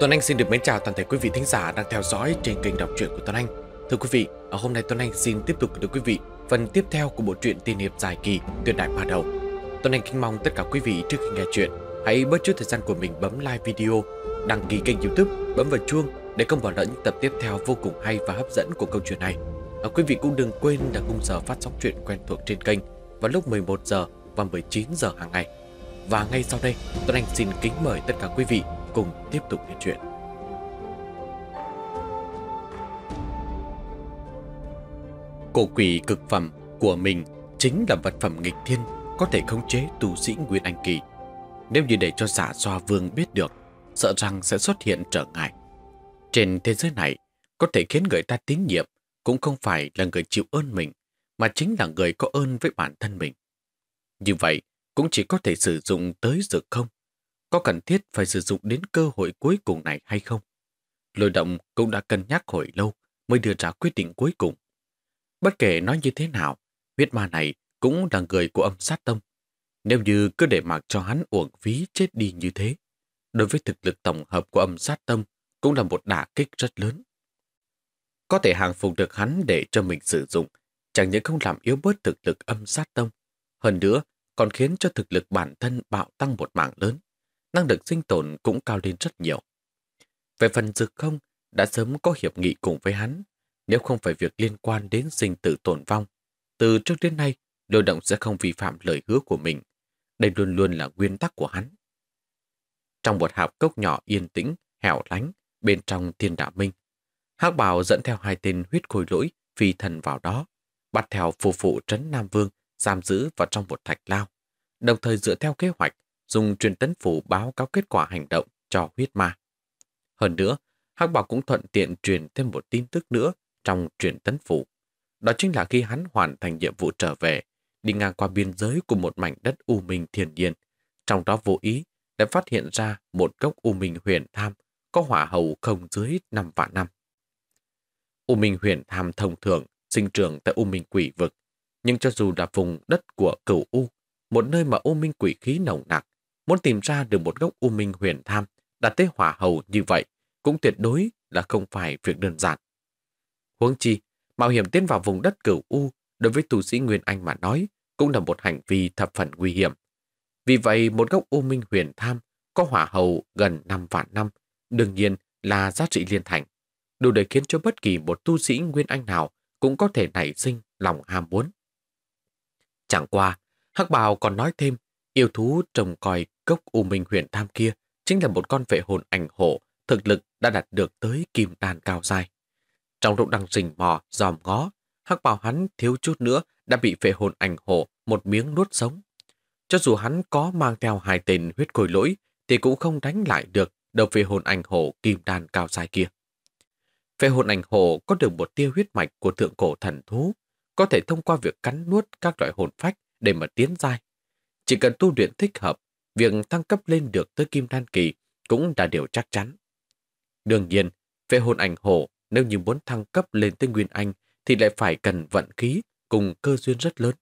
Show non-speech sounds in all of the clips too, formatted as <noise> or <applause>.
Tuấn Anh xin được mến chào toàn thể quý vị thính giả đang theo dõi trên kênh đọc truyện của Tuấn Anh. Thưa quý vị, ở hôm nay Tuấn Anh xin tiếp tục được quý vị phần tiếp theo của bộ truyện tiên hiệp dài kỳ Tuyệt đại ma đầu. Tuấn Anh kính mong tất cả quý vị trước khi nghe truyện hãy bớt chút thời gian của mình bấm like video, đăng ký kênh youtube, bấm vào chuông để không bỏ lỡ những tập tiếp theo vô cùng hay và hấp dẫn của câu chuyện này. À, quý vị cũng đừng quên là khung giờ phát sóng truyện quen thuộc trên kênh vào lúc 11 giờ và 19 giờ hàng ngày. Và ngay sau đây, Tuấn Anh xin kính mời tất cả quý vị cùng tiếp tục nghe chuyện. Cổ quỷ cực phẩm của mình chính là vật phẩm nghịch thiên có thể khống chế tu sĩ Nguyên Anh Kỳ. Nếu như để cho giả doa vương biết được, sợ rằng sẽ xuất hiện trở ngại. Trên thế giới này, có thể khiến người ta tín nhiệm cũng không phải là người chịu ơn mình, mà chính là người có ơn với bản thân mình. Như vậy, cũng chỉ có thể sử dụng tới dược không có cần thiết phải sử dụng đến cơ hội cuối cùng này hay không? Lôi động cũng đã cân nhắc hồi lâu mới đưa ra quyết định cuối cùng. Bất kể nói như thế nào, huyết ma này cũng là người của âm sát tông. Nếu như cứ để mặc cho hắn uổng phí chết đi như thế, đối với thực lực tổng hợp của âm sát tông cũng là một đả kích rất lớn. Có thể hàng phục được hắn để cho mình sử dụng, chẳng những không làm yếu bớt thực lực âm sát tông, hơn nữa còn khiến cho thực lực bản thân bạo tăng một mảng lớn năng lực sinh tồn cũng cao lên rất nhiều. Về phần dược không, đã sớm có hiệp nghị cùng với hắn. Nếu không phải việc liên quan đến sinh tử tổn vong, từ trước đến nay, Lưu động sẽ không vi phạm lời hứa của mình. Đây luôn luôn là nguyên tắc của hắn. Trong một hạp cốc nhỏ yên tĩnh, hẻo lánh, bên trong thiên đạo minh, hắc Bảo dẫn theo hai tên huyết khôi lỗi phi thần vào đó, bắt theo phù phụ trấn Nam Vương, giam giữ vào trong một thạch lao, đồng thời dựa theo kế hoạch dùng truyền tấn phủ báo cáo kết quả hành động cho huyết ma. Hơn nữa, Hắc Bảo cũng thuận tiện truyền thêm một tin tức nữa trong truyền tấn phủ. Đó chính là khi hắn hoàn thành nhiệm vụ trở về, đi ngang qua biên giới của một mảnh đất u minh thiên nhiên. Trong đó vô ý đã phát hiện ra một gốc u minh huyền tham có hỏa hầu không dưới năm vạn năm. U minh huyền tham thông thường sinh trưởng tại u minh quỷ vực, nhưng cho dù là vùng đất của cửu u, một nơi mà u minh quỷ khí nồng nặc, muốn tìm ra được một gốc U Minh huyền tham đặt tới hỏa hầu như vậy cũng tuyệt đối là không phải việc đơn giản. Huống chi, mạo hiểm tiến vào vùng đất cửu U đối với tu sĩ Nguyên Anh mà nói cũng là một hành vi thập phần nguy hiểm. Vì vậy, một gốc U Minh huyền tham có hỏa hầu gần 5 vạn năm, đương nhiên là giá trị liên thành, đủ để khiến cho bất kỳ một tu sĩ Nguyên Anh nào cũng có thể nảy sinh lòng ham muốn. Chẳng qua, Hắc Bào còn nói thêm, yêu thú trồng còi Cốc U Minh huyện Tam kia chính là một con vệ hồn ảnh hộ, thực lực đã đạt được tới kim đàn cao dài. Trong lúc đang rình mò, dòm ngó, hắc bào hắn thiếu chút nữa đã bị vệ hồn ảnh hộ một miếng nuốt sống. Cho dù hắn có mang theo hai tên huyết khôi lỗi, thì cũng không đánh lại được đầu vệ hồn ảnh hộ kim đàn cao dài kia. Vệ hồn ảnh hộ có được một tia huyết mạch của thượng cổ thần thú, có thể thông qua việc cắn nuốt các loại hồn phách để mà tiến dai. Chỉ cần tu luyện thích hợp, việc thăng cấp lên được tới Kim Đan Kỳ cũng là điều chắc chắn. Đương nhiên, về hồn ảnh hổ, nếu như muốn thăng cấp lên tới Nguyên Anh thì lại phải cần vận khí cùng cơ duyên rất lớn,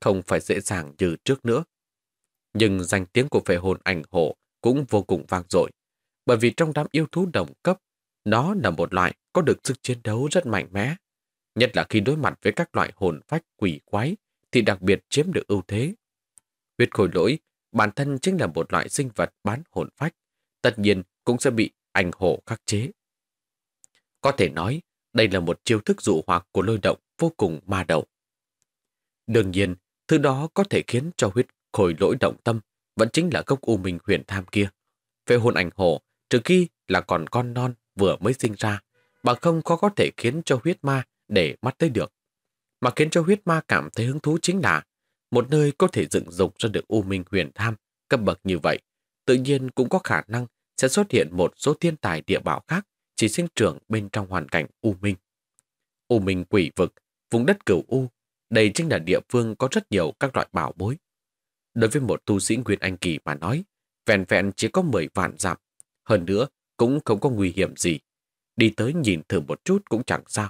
không phải dễ dàng như trước nữa. Nhưng danh tiếng của phệ hồn ảnh hổ cũng vô cùng vang dội, bởi vì trong đám yêu thú đồng cấp, nó là một loại có được sức chiến đấu rất mạnh mẽ, nhất là khi đối mặt với các loại hồn phách quỷ quái thì đặc biệt chiếm được ưu thế. Huyết khôi lỗi bản thân chính là một loại sinh vật bán hồn phách, tất nhiên cũng sẽ bị ảnh hộ khắc chế. Có thể nói, đây là một chiêu thức dụ hoặc của lôi động vô cùng ma đầu. Đương nhiên, thứ đó có thể khiến cho huyết khôi lỗi động tâm vẫn chính là gốc u minh huyền tham kia. Về hồn ảnh hộ trừ khi là còn con non vừa mới sinh ra, bằng không khó có thể khiến cho huyết ma để mắt tới được. Mà khiến cho huyết ma cảm thấy hứng thú chính là một nơi có thể dựng dục ra được U Minh huyền tham cấp bậc như vậy, tự nhiên cũng có khả năng sẽ xuất hiện một số thiên tài địa bảo khác chỉ sinh trưởng bên trong hoàn cảnh U Minh. U Minh quỷ vực, vùng đất cửu U, đây chính là địa phương có rất nhiều các loại bảo bối. Đối với một tu sĩ Nguyên Anh Kỳ mà nói, vẹn vẹn chỉ có 10 vạn dặm hơn nữa cũng không có nguy hiểm gì. Đi tới nhìn thử một chút cũng chẳng sao,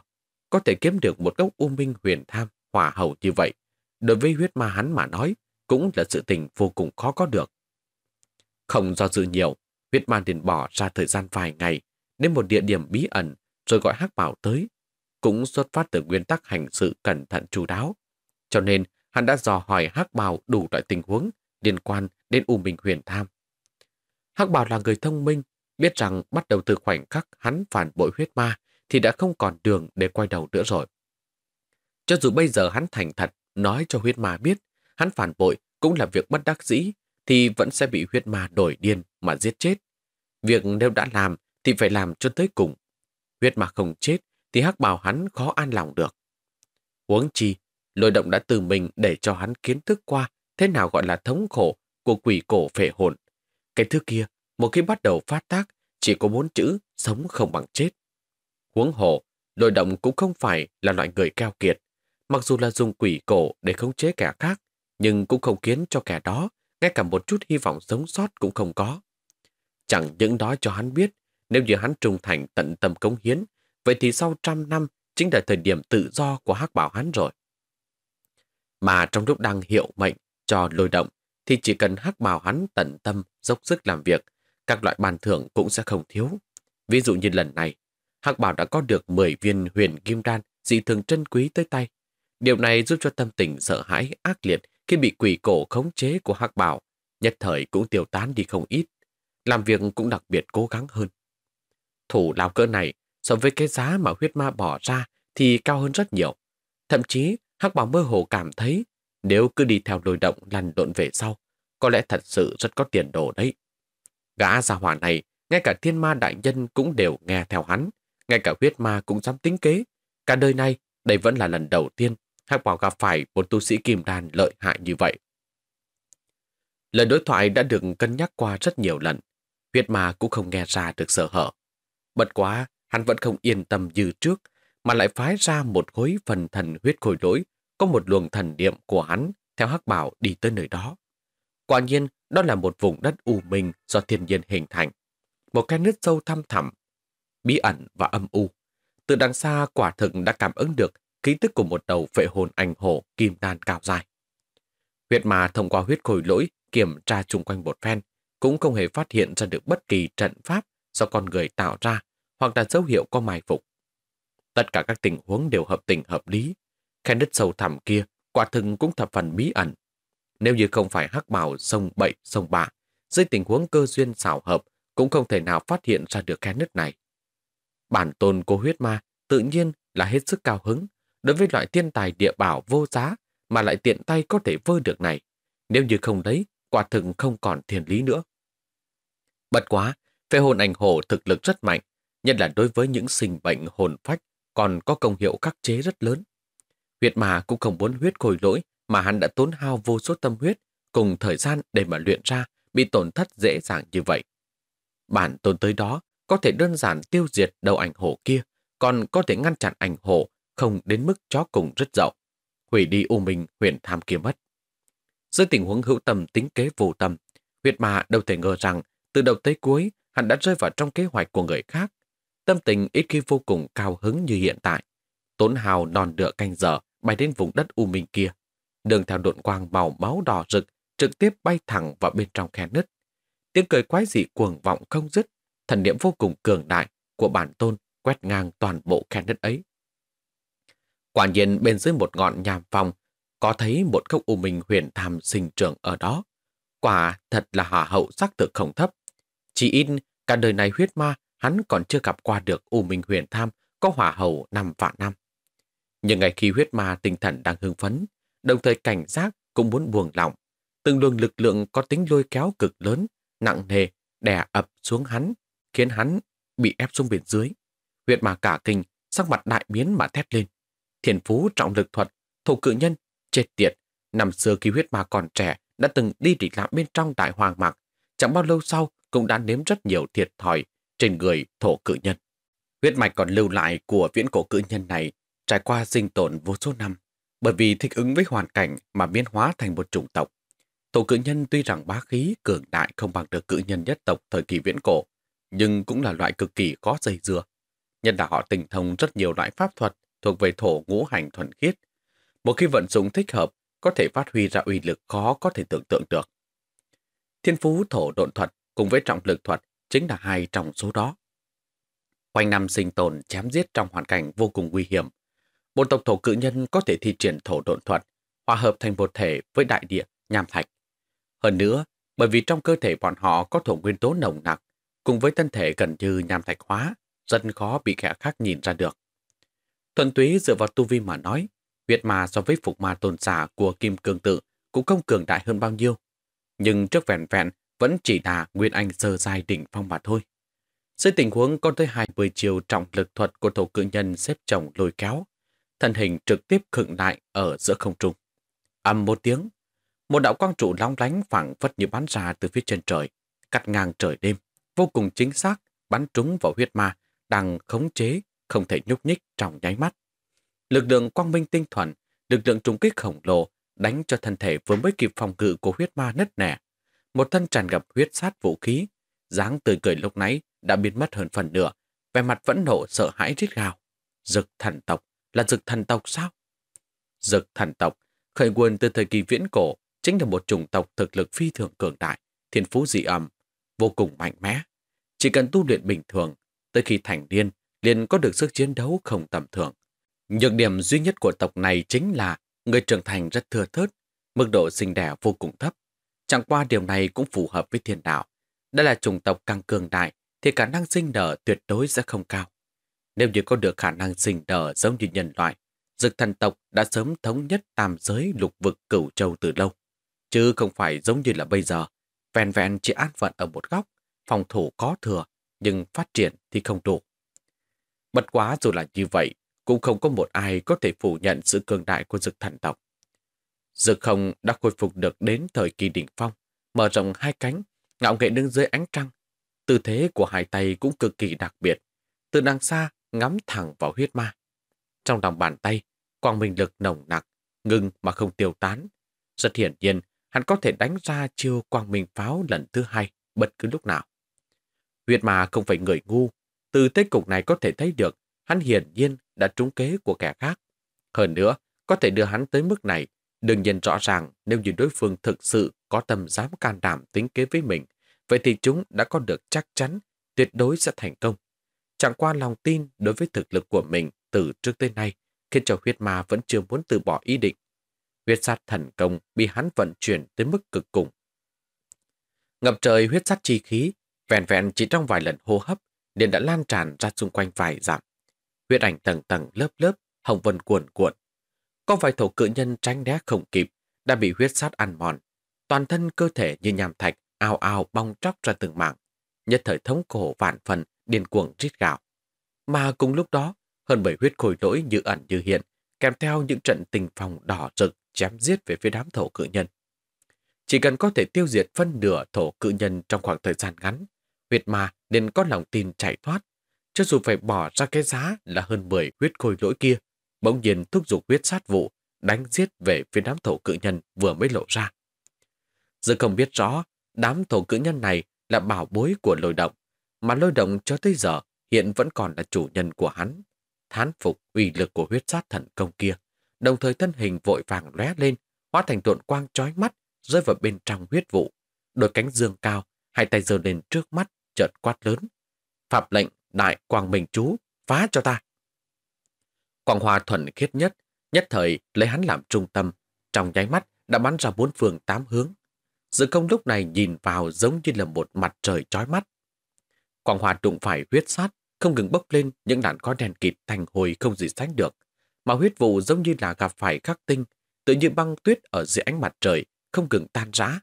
có thể kiếm được một gốc U Minh huyền tham, hỏa hậu như vậy, đối với huyết ma hắn mà nói, cũng là sự tình vô cùng khó có được. Không do dự nhiều, huyết ma liền bỏ ra thời gian vài ngày đến một địa điểm bí ẩn rồi gọi hắc bảo tới. Cũng xuất phát từ nguyên tắc hành sự cẩn thận chú đáo. Cho nên, hắn đã dò hỏi hắc bảo đủ loại tình huống liên quan đến U Minh Huyền Tham. Hắc bảo là người thông minh, biết rằng bắt đầu từ khoảnh khắc hắn phản bội huyết ma thì đã không còn đường để quay đầu nữa rồi. Cho dù bây giờ hắn thành thật nói cho huyết ma biết, hắn phản bội cũng là việc bất đắc dĩ, thì vẫn sẽ bị huyết ma đổi điên mà giết chết. Việc nếu đã làm thì phải làm cho tới cùng. Huyết ma không chết thì hắc bào hắn khó an lòng được. Huống chi, lôi động đã từ mình để cho hắn kiến thức qua thế nào gọi là thống khổ của quỷ cổ phệ hồn. Cái thứ kia, một khi bắt đầu phát tác, chỉ có bốn chữ sống không bằng chết. Huống hồ, lôi động cũng không phải là loại người cao kiệt. Mặc dù là dùng quỷ cổ để khống chế kẻ khác, nhưng cũng không khiến cho kẻ đó, ngay cả một chút hy vọng sống sót cũng không có. Chẳng những đó cho hắn biết, nếu như hắn trung thành tận tâm cống hiến, vậy thì sau trăm năm chính là thời điểm tự do của hắc bảo hắn rồi. Mà trong lúc đang hiệu mệnh cho lôi động, thì chỉ cần hắc bảo hắn tận tâm, dốc sức làm việc, các loại bàn thưởng cũng sẽ không thiếu. Ví dụ như lần này, hắc bảo đã có được 10 viên huyền kim đan dị thường trân quý tới tay. Điều này giúp cho tâm tình sợ hãi ác liệt khi bị quỷ cổ khống chế của hắc bảo, nhất thời cũng tiêu tán đi không ít. Làm việc cũng đặc biệt cố gắng hơn. Thủ lao cỡ này so với cái giá mà huyết ma bỏ ra thì cao hơn rất nhiều. Thậm chí, hắc bảo mơ hồ cảm thấy nếu cứ đi theo đồi động lăn lộn về sau, có lẽ thật sự rất có tiền đồ đấy. Gã gia hỏa này, ngay cả thiên ma đại nhân cũng đều nghe theo hắn, ngay cả huyết ma cũng dám tính kế. Cả đời này, đây vẫn là lần đầu tiên hay Bảo gặp phải một tu sĩ kim đan lợi hại như vậy. Lời đối thoại đã được cân nhắc qua rất nhiều lần, huyết mà cũng không nghe ra được sợ hở. Bật quá, hắn vẫn không yên tâm như trước, mà lại phái ra một khối phần thần huyết khôi lỗi, có một luồng thần niệm của hắn theo hắc bảo đi tới nơi đó. Quả nhiên, đó là một vùng đất u minh do thiên nhiên hình thành. Một cái nước sâu thăm thẳm, bí ẩn và âm u. Từ đằng xa quả thực đã cảm ứng được ký tức của một đầu vệ hồn ảnh hổ kim đan cao dài. Huyết mà thông qua huyết khối lỗi kiểm tra chung quanh một phen, cũng không hề phát hiện ra được bất kỳ trận pháp do con người tạo ra hoặc là dấu hiệu có mài phục. Tất cả các tình huống đều hợp tình hợp lý. Khen đất sâu thẳm kia, quả thừng cũng thập phần bí ẩn. Nếu như không phải hắc bào sông bậy sông bạ, dưới tình huống cơ duyên xảo hợp cũng không thể nào phát hiện ra được khe đất này. Bản tôn của huyết ma tự nhiên là hết sức cao hứng, đối với loại thiên tài địa bảo vô giá mà lại tiện tay có thể vơ được này. Nếu như không lấy, quả thực không còn thiền lý nữa. Bất quá, phê hồn ảnh hổ thực lực rất mạnh, nhất là đối với những sinh bệnh hồn phách còn có công hiệu khắc chế rất lớn. Huyệt mà cũng không muốn huyết khôi lỗi mà hắn đã tốn hao vô số tâm huyết cùng thời gian để mà luyện ra bị tổn thất dễ dàng như vậy. Bản tôn tới đó có thể đơn giản tiêu diệt đầu ảnh hổ kia, còn có thể ngăn chặn ảnh hổ không đến mức chó cùng rất dậu, hủy đi u minh huyện tham kia mất. Dưới tình huống hữu tâm tính kế vô tâm, huyệt mà đâu thể ngờ rằng từ đầu tới cuối hắn đã rơi vào trong kế hoạch của người khác. Tâm tình ít khi vô cùng cao hứng như hiện tại. Tốn hào đòn đựa canh dở bay đến vùng đất u minh kia. Đường theo độn quang màu máu đỏ rực trực tiếp bay thẳng vào bên trong khe nứt. Tiếng cười quái dị cuồng vọng không dứt, thần niệm vô cùng cường đại của bản tôn quét ngang toàn bộ khe nứt ấy. Quả nhiên bên dưới một ngọn nhà phòng, có thấy một gốc u minh huyền tham sinh trưởng ở đó. Quả thật là hỏa hậu sắc tự không thấp. Chỉ in, cả đời này huyết ma, hắn còn chưa gặp qua được u minh huyền tham có hỏa hậu năm vạn năm. Nhưng ngày khi huyết ma tinh thần đang hưng phấn, đồng thời cảnh giác cũng muốn buông lòng, Từng luồng lực lượng có tính lôi kéo cực lớn, nặng nề, đè ập xuống hắn, khiến hắn bị ép xuống biển dưới. Huyết ma cả kinh, sắc mặt đại biến mà thét lên thiền phú trọng lực thuật, thổ cự nhân, chết tiệt. Năm xưa khi huyết ma còn trẻ, đã từng đi lịch lạm bên trong đại hoàng mạc. Chẳng bao lâu sau, cũng đã nếm rất nhiều thiệt thòi trên người thổ cự nhân. Huyết mạch còn lưu lại của viễn cổ cự nhân này trải qua sinh tồn vô số năm, bởi vì thích ứng với hoàn cảnh mà biến hóa thành một chủng tộc. Thổ cự nhân tuy rằng bá khí cường đại không bằng được cự nhân nhất tộc thời kỳ viễn cổ, nhưng cũng là loại cực kỳ có dây dưa. Nhân là họ tình thông rất nhiều loại pháp thuật thuộc về thổ ngũ hành thuần khiết. Một khi vận dụng thích hợp, có thể phát huy ra uy lực khó có thể tưởng tượng được. Thiên phú thổ độn thuật cùng với trọng lực thuật chính là hai trong số đó. Quanh năm sinh tồn chém giết trong hoàn cảnh vô cùng nguy hiểm. Một tộc thổ cự nhân có thể thi triển thổ độn thuật, hòa hợp thành một thể với đại địa, nham thạch. Hơn nữa, bởi vì trong cơ thể bọn họ có thổ nguyên tố nồng nặc, cùng với thân thể gần như nham thạch hóa, rất khó bị kẻ khác nhìn ra được. Thuần túy dựa vào tu vi mà nói, huyệt ma so với phục ma tồn giả của kim cương tự cũng không cường đại hơn bao nhiêu. Nhưng trước vẹn vẹn vẫn chỉ là Nguyên Anh sơ dài đỉnh phong mà thôi. Dưới tình huống có tới 20 chiều trọng lực thuật của thổ cự nhân xếp chồng lôi kéo, thân hình trực tiếp khựng lại ở giữa không trung. Âm một tiếng, một đạo quang trụ long lánh phẳng vất như bắn ra từ phía trên trời, cắt ngang trời đêm, vô cùng chính xác bắn trúng vào huyết ma đang khống chế không thể nhúc nhích trong nháy mắt. Lực lượng quang minh tinh thuần, lực lượng trùng kích khổng lồ đánh cho thân thể vừa mới kịp phòng ngự của huyết ma nứt nẻ. Một thân tràn ngập huyết sát vũ khí, dáng tươi cười lúc nãy đã biến mất hơn phần nửa, vẻ mặt vẫn nộ sợ hãi rít gào. Dực thần tộc, là dực thần tộc sao? Dực thần tộc, khởi nguồn từ thời kỳ viễn cổ, chính là một chủng tộc thực lực phi thường cường đại, thiên phú dị ẩm, vô cùng mạnh mẽ. Chỉ cần tu luyện bình thường, tới khi thành niên liền có được sức chiến đấu không tầm thường. Nhược điểm duy nhất của tộc này chính là người trưởng thành rất thừa thớt, mức độ sinh đẻ vô cùng thấp. Chẳng qua điều này cũng phù hợp với thiên đạo. Đây là chủng tộc càng cường đại thì khả năng sinh nở tuyệt đối sẽ không cao. Nếu như có được khả năng sinh nở giống như nhân loại, dực thần tộc đã sớm thống nhất tam giới lục vực cửu châu từ lâu, chứ không phải giống như là bây giờ, vẹn vẹn chỉ an phận ở một góc, phòng thủ có thừa, nhưng phát triển thì không đủ. Bất quá dù là như vậy, cũng không có một ai có thể phủ nhận sự cường đại của dực thần tộc. Dực không đã khôi phục được đến thời kỳ đỉnh phong, mở rộng hai cánh, ngạo nghệ đứng dưới ánh trăng. Tư thế của hai tay cũng cực kỳ đặc biệt, từ đằng xa ngắm thẳng vào huyết ma. Trong lòng bàn tay, quang minh lực nồng nặc, ngừng mà không tiêu tán. Rất hiển nhiên, hắn có thể đánh ra chiêu quang minh pháo lần thứ hai bất cứ lúc nào. Huyết ma không phải người ngu, từ thế cục này có thể thấy được, hắn hiển nhiên đã trúng kế của kẻ khác. Hơn nữa, có thể đưa hắn tới mức này, đừng nhìn rõ ràng nếu như đối phương thực sự có tầm dám can đảm tính kế với mình, vậy thì chúng đã có được chắc chắn, tuyệt đối sẽ thành công. Chẳng qua lòng tin đối với thực lực của mình từ trước tới nay, khiến cho huyết ma vẫn chưa muốn từ bỏ ý định. Huyết sát thần công bị hắn vận chuyển tới mức cực cùng. Ngập trời huyết sát chi khí, vẹn vẹn chỉ trong vài lần hô hấp, liền đã lan tràn ra xung quanh vài dặm. Huyết ảnh tầng tầng lớp lớp, hồng vân cuồn cuộn. Có vài thổ cự nhân tránh né không kịp, đã bị huyết sát ăn mòn. Toàn thân cơ thể như nhàm thạch, ao ao bong tróc ra từng mảng. Nhất thời thống cổ vạn phần, điên cuồng rít gạo. Mà cùng lúc đó, hơn bảy huyết khôi lỗi như ẩn như hiện, kèm theo những trận tình phòng đỏ rực chém giết về phía đám thổ cự nhân. Chỉ cần có thể tiêu diệt phân nửa thổ cự nhân trong khoảng thời gian ngắn, huyết ma nên có lòng tin chạy thoát. Cho dù phải bỏ ra cái giá là hơn 10 huyết khôi lỗi kia, bỗng nhiên thúc giục huyết sát vụ, đánh giết về phía đám thổ cự nhân vừa mới lộ ra. Giờ không biết rõ, đám thổ cự nhân này là bảo bối của lôi động, mà lôi động cho tới giờ hiện vẫn còn là chủ nhân của hắn. Thán phục uy lực của huyết sát thần công kia, đồng thời thân hình vội vàng lóe lên, hóa thành tuộn quang chói mắt, rơi vào bên trong huyết vụ. Đôi cánh dương cao, hai tay giơ lên trước mắt, chợt quát lớn. pháp lệnh đại quang minh chú, phá cho ta. Quang hòa thuần khiết nhất, nhất thời lấy hắn làm trung tâm, trong nháy mắt đã bắn ra bốn phương tám hướng. Dự công lúc này nhìn vào giống như là một mặt trời chói mắt. Quang hòa đụng phải huyết sát, không ngừng bốc lên những đàn có đèn kịt thành hồi không gì sánh được. Mà huyết vụ giống như là gặp phải khắc tinh, tự như băng tuyết ở dưới ánh mặt trời, không ngừng tan rã.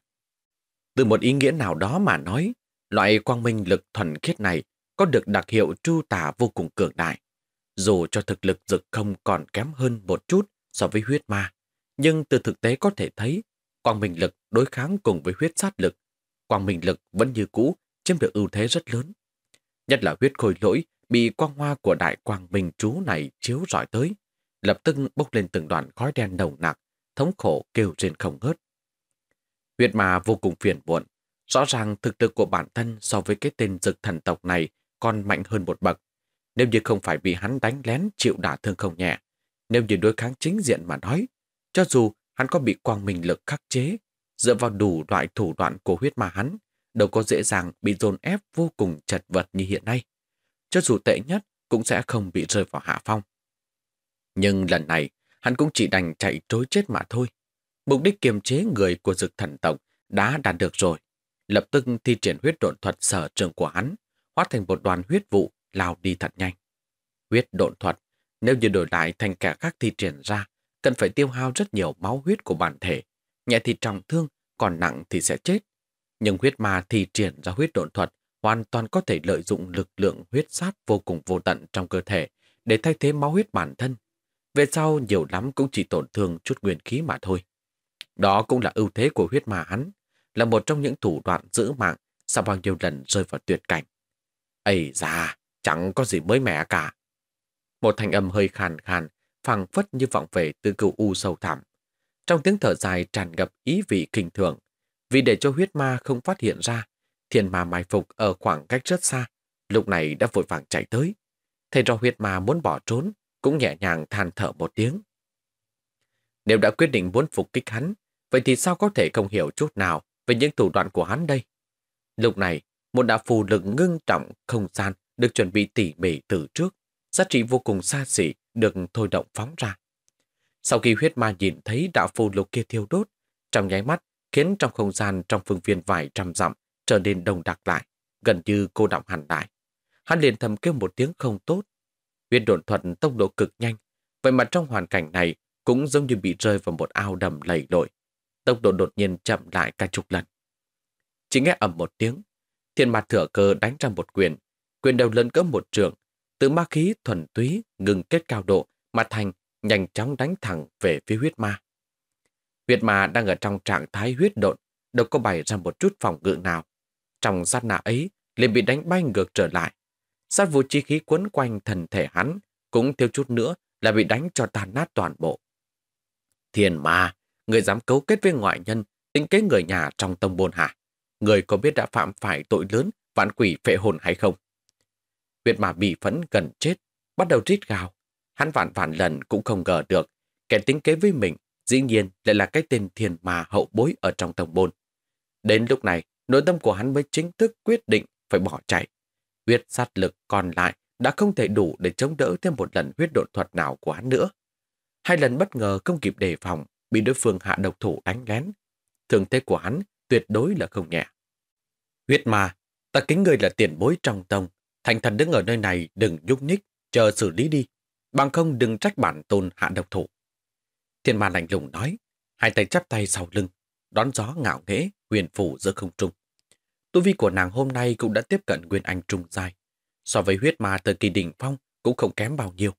Từ một ý nghĩa nào đó mà nói, Loại quang minh lực thuần khiết này có được đặc hiệu tru tả vô cùng cường đại. Dù cho thực lực dực không còn kém hơn một chút so với huyết ma, nhưng từ thực tế có thể thấy, quang minh lực đối kháng cùng với huyết sát lực. Quang minh lực vẫn như cũ, chiếm được ưu thế rất lớn. Nhất là huyết khôi lỗi bị quang hoa của đại quang minh chú này chiếu rọi tới, lập tức bốc lên từng đoàn khói đen nồng nặc, thống khổ kêu trên không ngớt. Huyết ma vô cùng phiền muộn, Rõ ràng thực lực của bản thân so với cái tên dực thần tộc này còn mạnh hơn một bậc. Nếu như không phải bị hắn đánh lén chịu đả thương không nhẹ, nếu như đối kháng chính diện mà nói, cho dù hắn có bị quang minh lực khắc chế, dựa vào đủ loại thủ đoạn của huyết mà hắn, đâu có dễ dàng bị dồn ép vô cùng chật vật như hiện nay. Cho dù tệ nhất cũng sẽ không bị rơi vào hạ phong. Nhưng lần này, hắn cũng chỉ đành chạy trối chết mà thôi. Mục đích kiềm chế người của dực thần tộc đã đạt được rồi lập tức thi triển huyết độn thuật sở trường của hắn, hóa thành một đoàn huyết vụ lao đi thật nhanh. Huyết độn thuật, nếu như đổi lại thành kẻ khác thi triển ra, cần phải tiêu hao rất nhiều máu huyết của bản thể, nhẹ thì trọng thương, còn nặng thì sẽ chết. Nhưng huyết ma thi triển ra huyết độn thuật hoàn toàn có thể lợi dụng lực lượng huyết sát vô cùng vô tận trong cơ thể để thay thế máu huyết bản thân. Về sau nhiều lắm cũng chỉ tổn thương chút nguyên khí mà thôi. Đó cũng là ưu thế của huyết ma hắn là một trong những thủ đoạn giữ mạng sau bao nhiêu lần rơi vào tuyệt cảnh. Ây da, chẳng có gì mới mẻ cả. Một thanh âm hơi khàn khàn, phẳng phất như vọng về từ cựu u sâu thẳm. Trong tiếng thở dài tràn ngập ý vị kinh thường, vì để cho huyết ma không phát hiện ra, thiên ma mai phục ở khoảng cách rất xa, lúc này đã vội vàng chạy tới. Thầy trò huyết ma muốn bỏ trốn, cũng nhẹ nhàng than thở một tiếng. Nếu đã quyết định muốn phục kích hắn, vậy thì sao có thể không hiểu chút nào về những thủ đoạn của hắn đây. Lúc này, một đạo phù lực ngưng trọng không gian được chuẩn bị tỉ mỉ từ trước, giá trị vô cùng xa xỉ được thôi động phóng ra. Sau khi huyết ma nhìn thấy đạo phù lục kia thiêu đốt, trong nháy mắt khiến trong không gian trong phương viên vài trăm dặm trở nên đông đặc lại, gần như cô động hẳn lại. Hắn liền thầm kêu một tiếng không tốt. Huyết đồn thuật tốc độ cực nhanh, vậy mà trong hoàn cảnh này cũng giống như bị rơi vào một ao đầm lầy lội, tốc độ đột nhiên chậm lại cả chục lần. Chỉ nghe ầm một tiếng, thiên mặt thừa cơ đánh ra một quyền, quyền đầu lớn cỡ một trường, từ ma khí thuần túy ngừng kết cao độ mà thành nhanh chóng đánh thẳng về phía huyết ma. Huyết ma đang ở trong trạng thái huyết độn, đâu có bày ra một chút phòng ngự nào. Trong sát nạ ấy, liền bị đánh bay ngược trở lại. Sát vụ chi khí quấn quanh thần thể hắn, cũng thiếu chút nữa là bị đánh cho tan nát toàn bộ. Thiên ma, Người dám cấu kết với ngoại nhân, tính kế người nhà trong tông môn hả? Người có biết đã phạm phải tội lớn, vạn quỷ phệ hồn hay không? Huyệt mà bị phẫn gần chết, bắt đầu rít gào. Hắn vạn vạn lần cũng không ngờ được, kẻ tính kế với mình, dĩ nhiên lại là cái tên thiền mà hậu bối ở trong tông môn. Đến lúc này, nội tâm của hắn mới chính thức quyết định phải bỏ chạy. Huyết sát lực còn lại đã không thể đủ để chống đỡ thêm một lần huyết độn thuật nào của hắn nữa. Hai lần bất ngờ không kịp đề phòng, bị đối phương hạ độc thủ đánh lén. Thường thế của hắn tuyệt đối là không nhẹ. Huyết ma ta kính người là tiền bối trong tông. Thành thần đứng ở nơi này đừng nhúc nhích, chờ xử lý đi. Bằng không đừng trách bản tôn hạ độc thủ. Thiên ma lạnh lùng nói, hai tay chắp tay sau lưng, đón gió ngạo nghễ huyền phủ giữa không trung. Tu vi của nàng hôm nay cũng đã tiếp cận nguyên anh trung giai, so với huyết ma thời kỳ đỉnh phong cũng không kém bao nhiêu.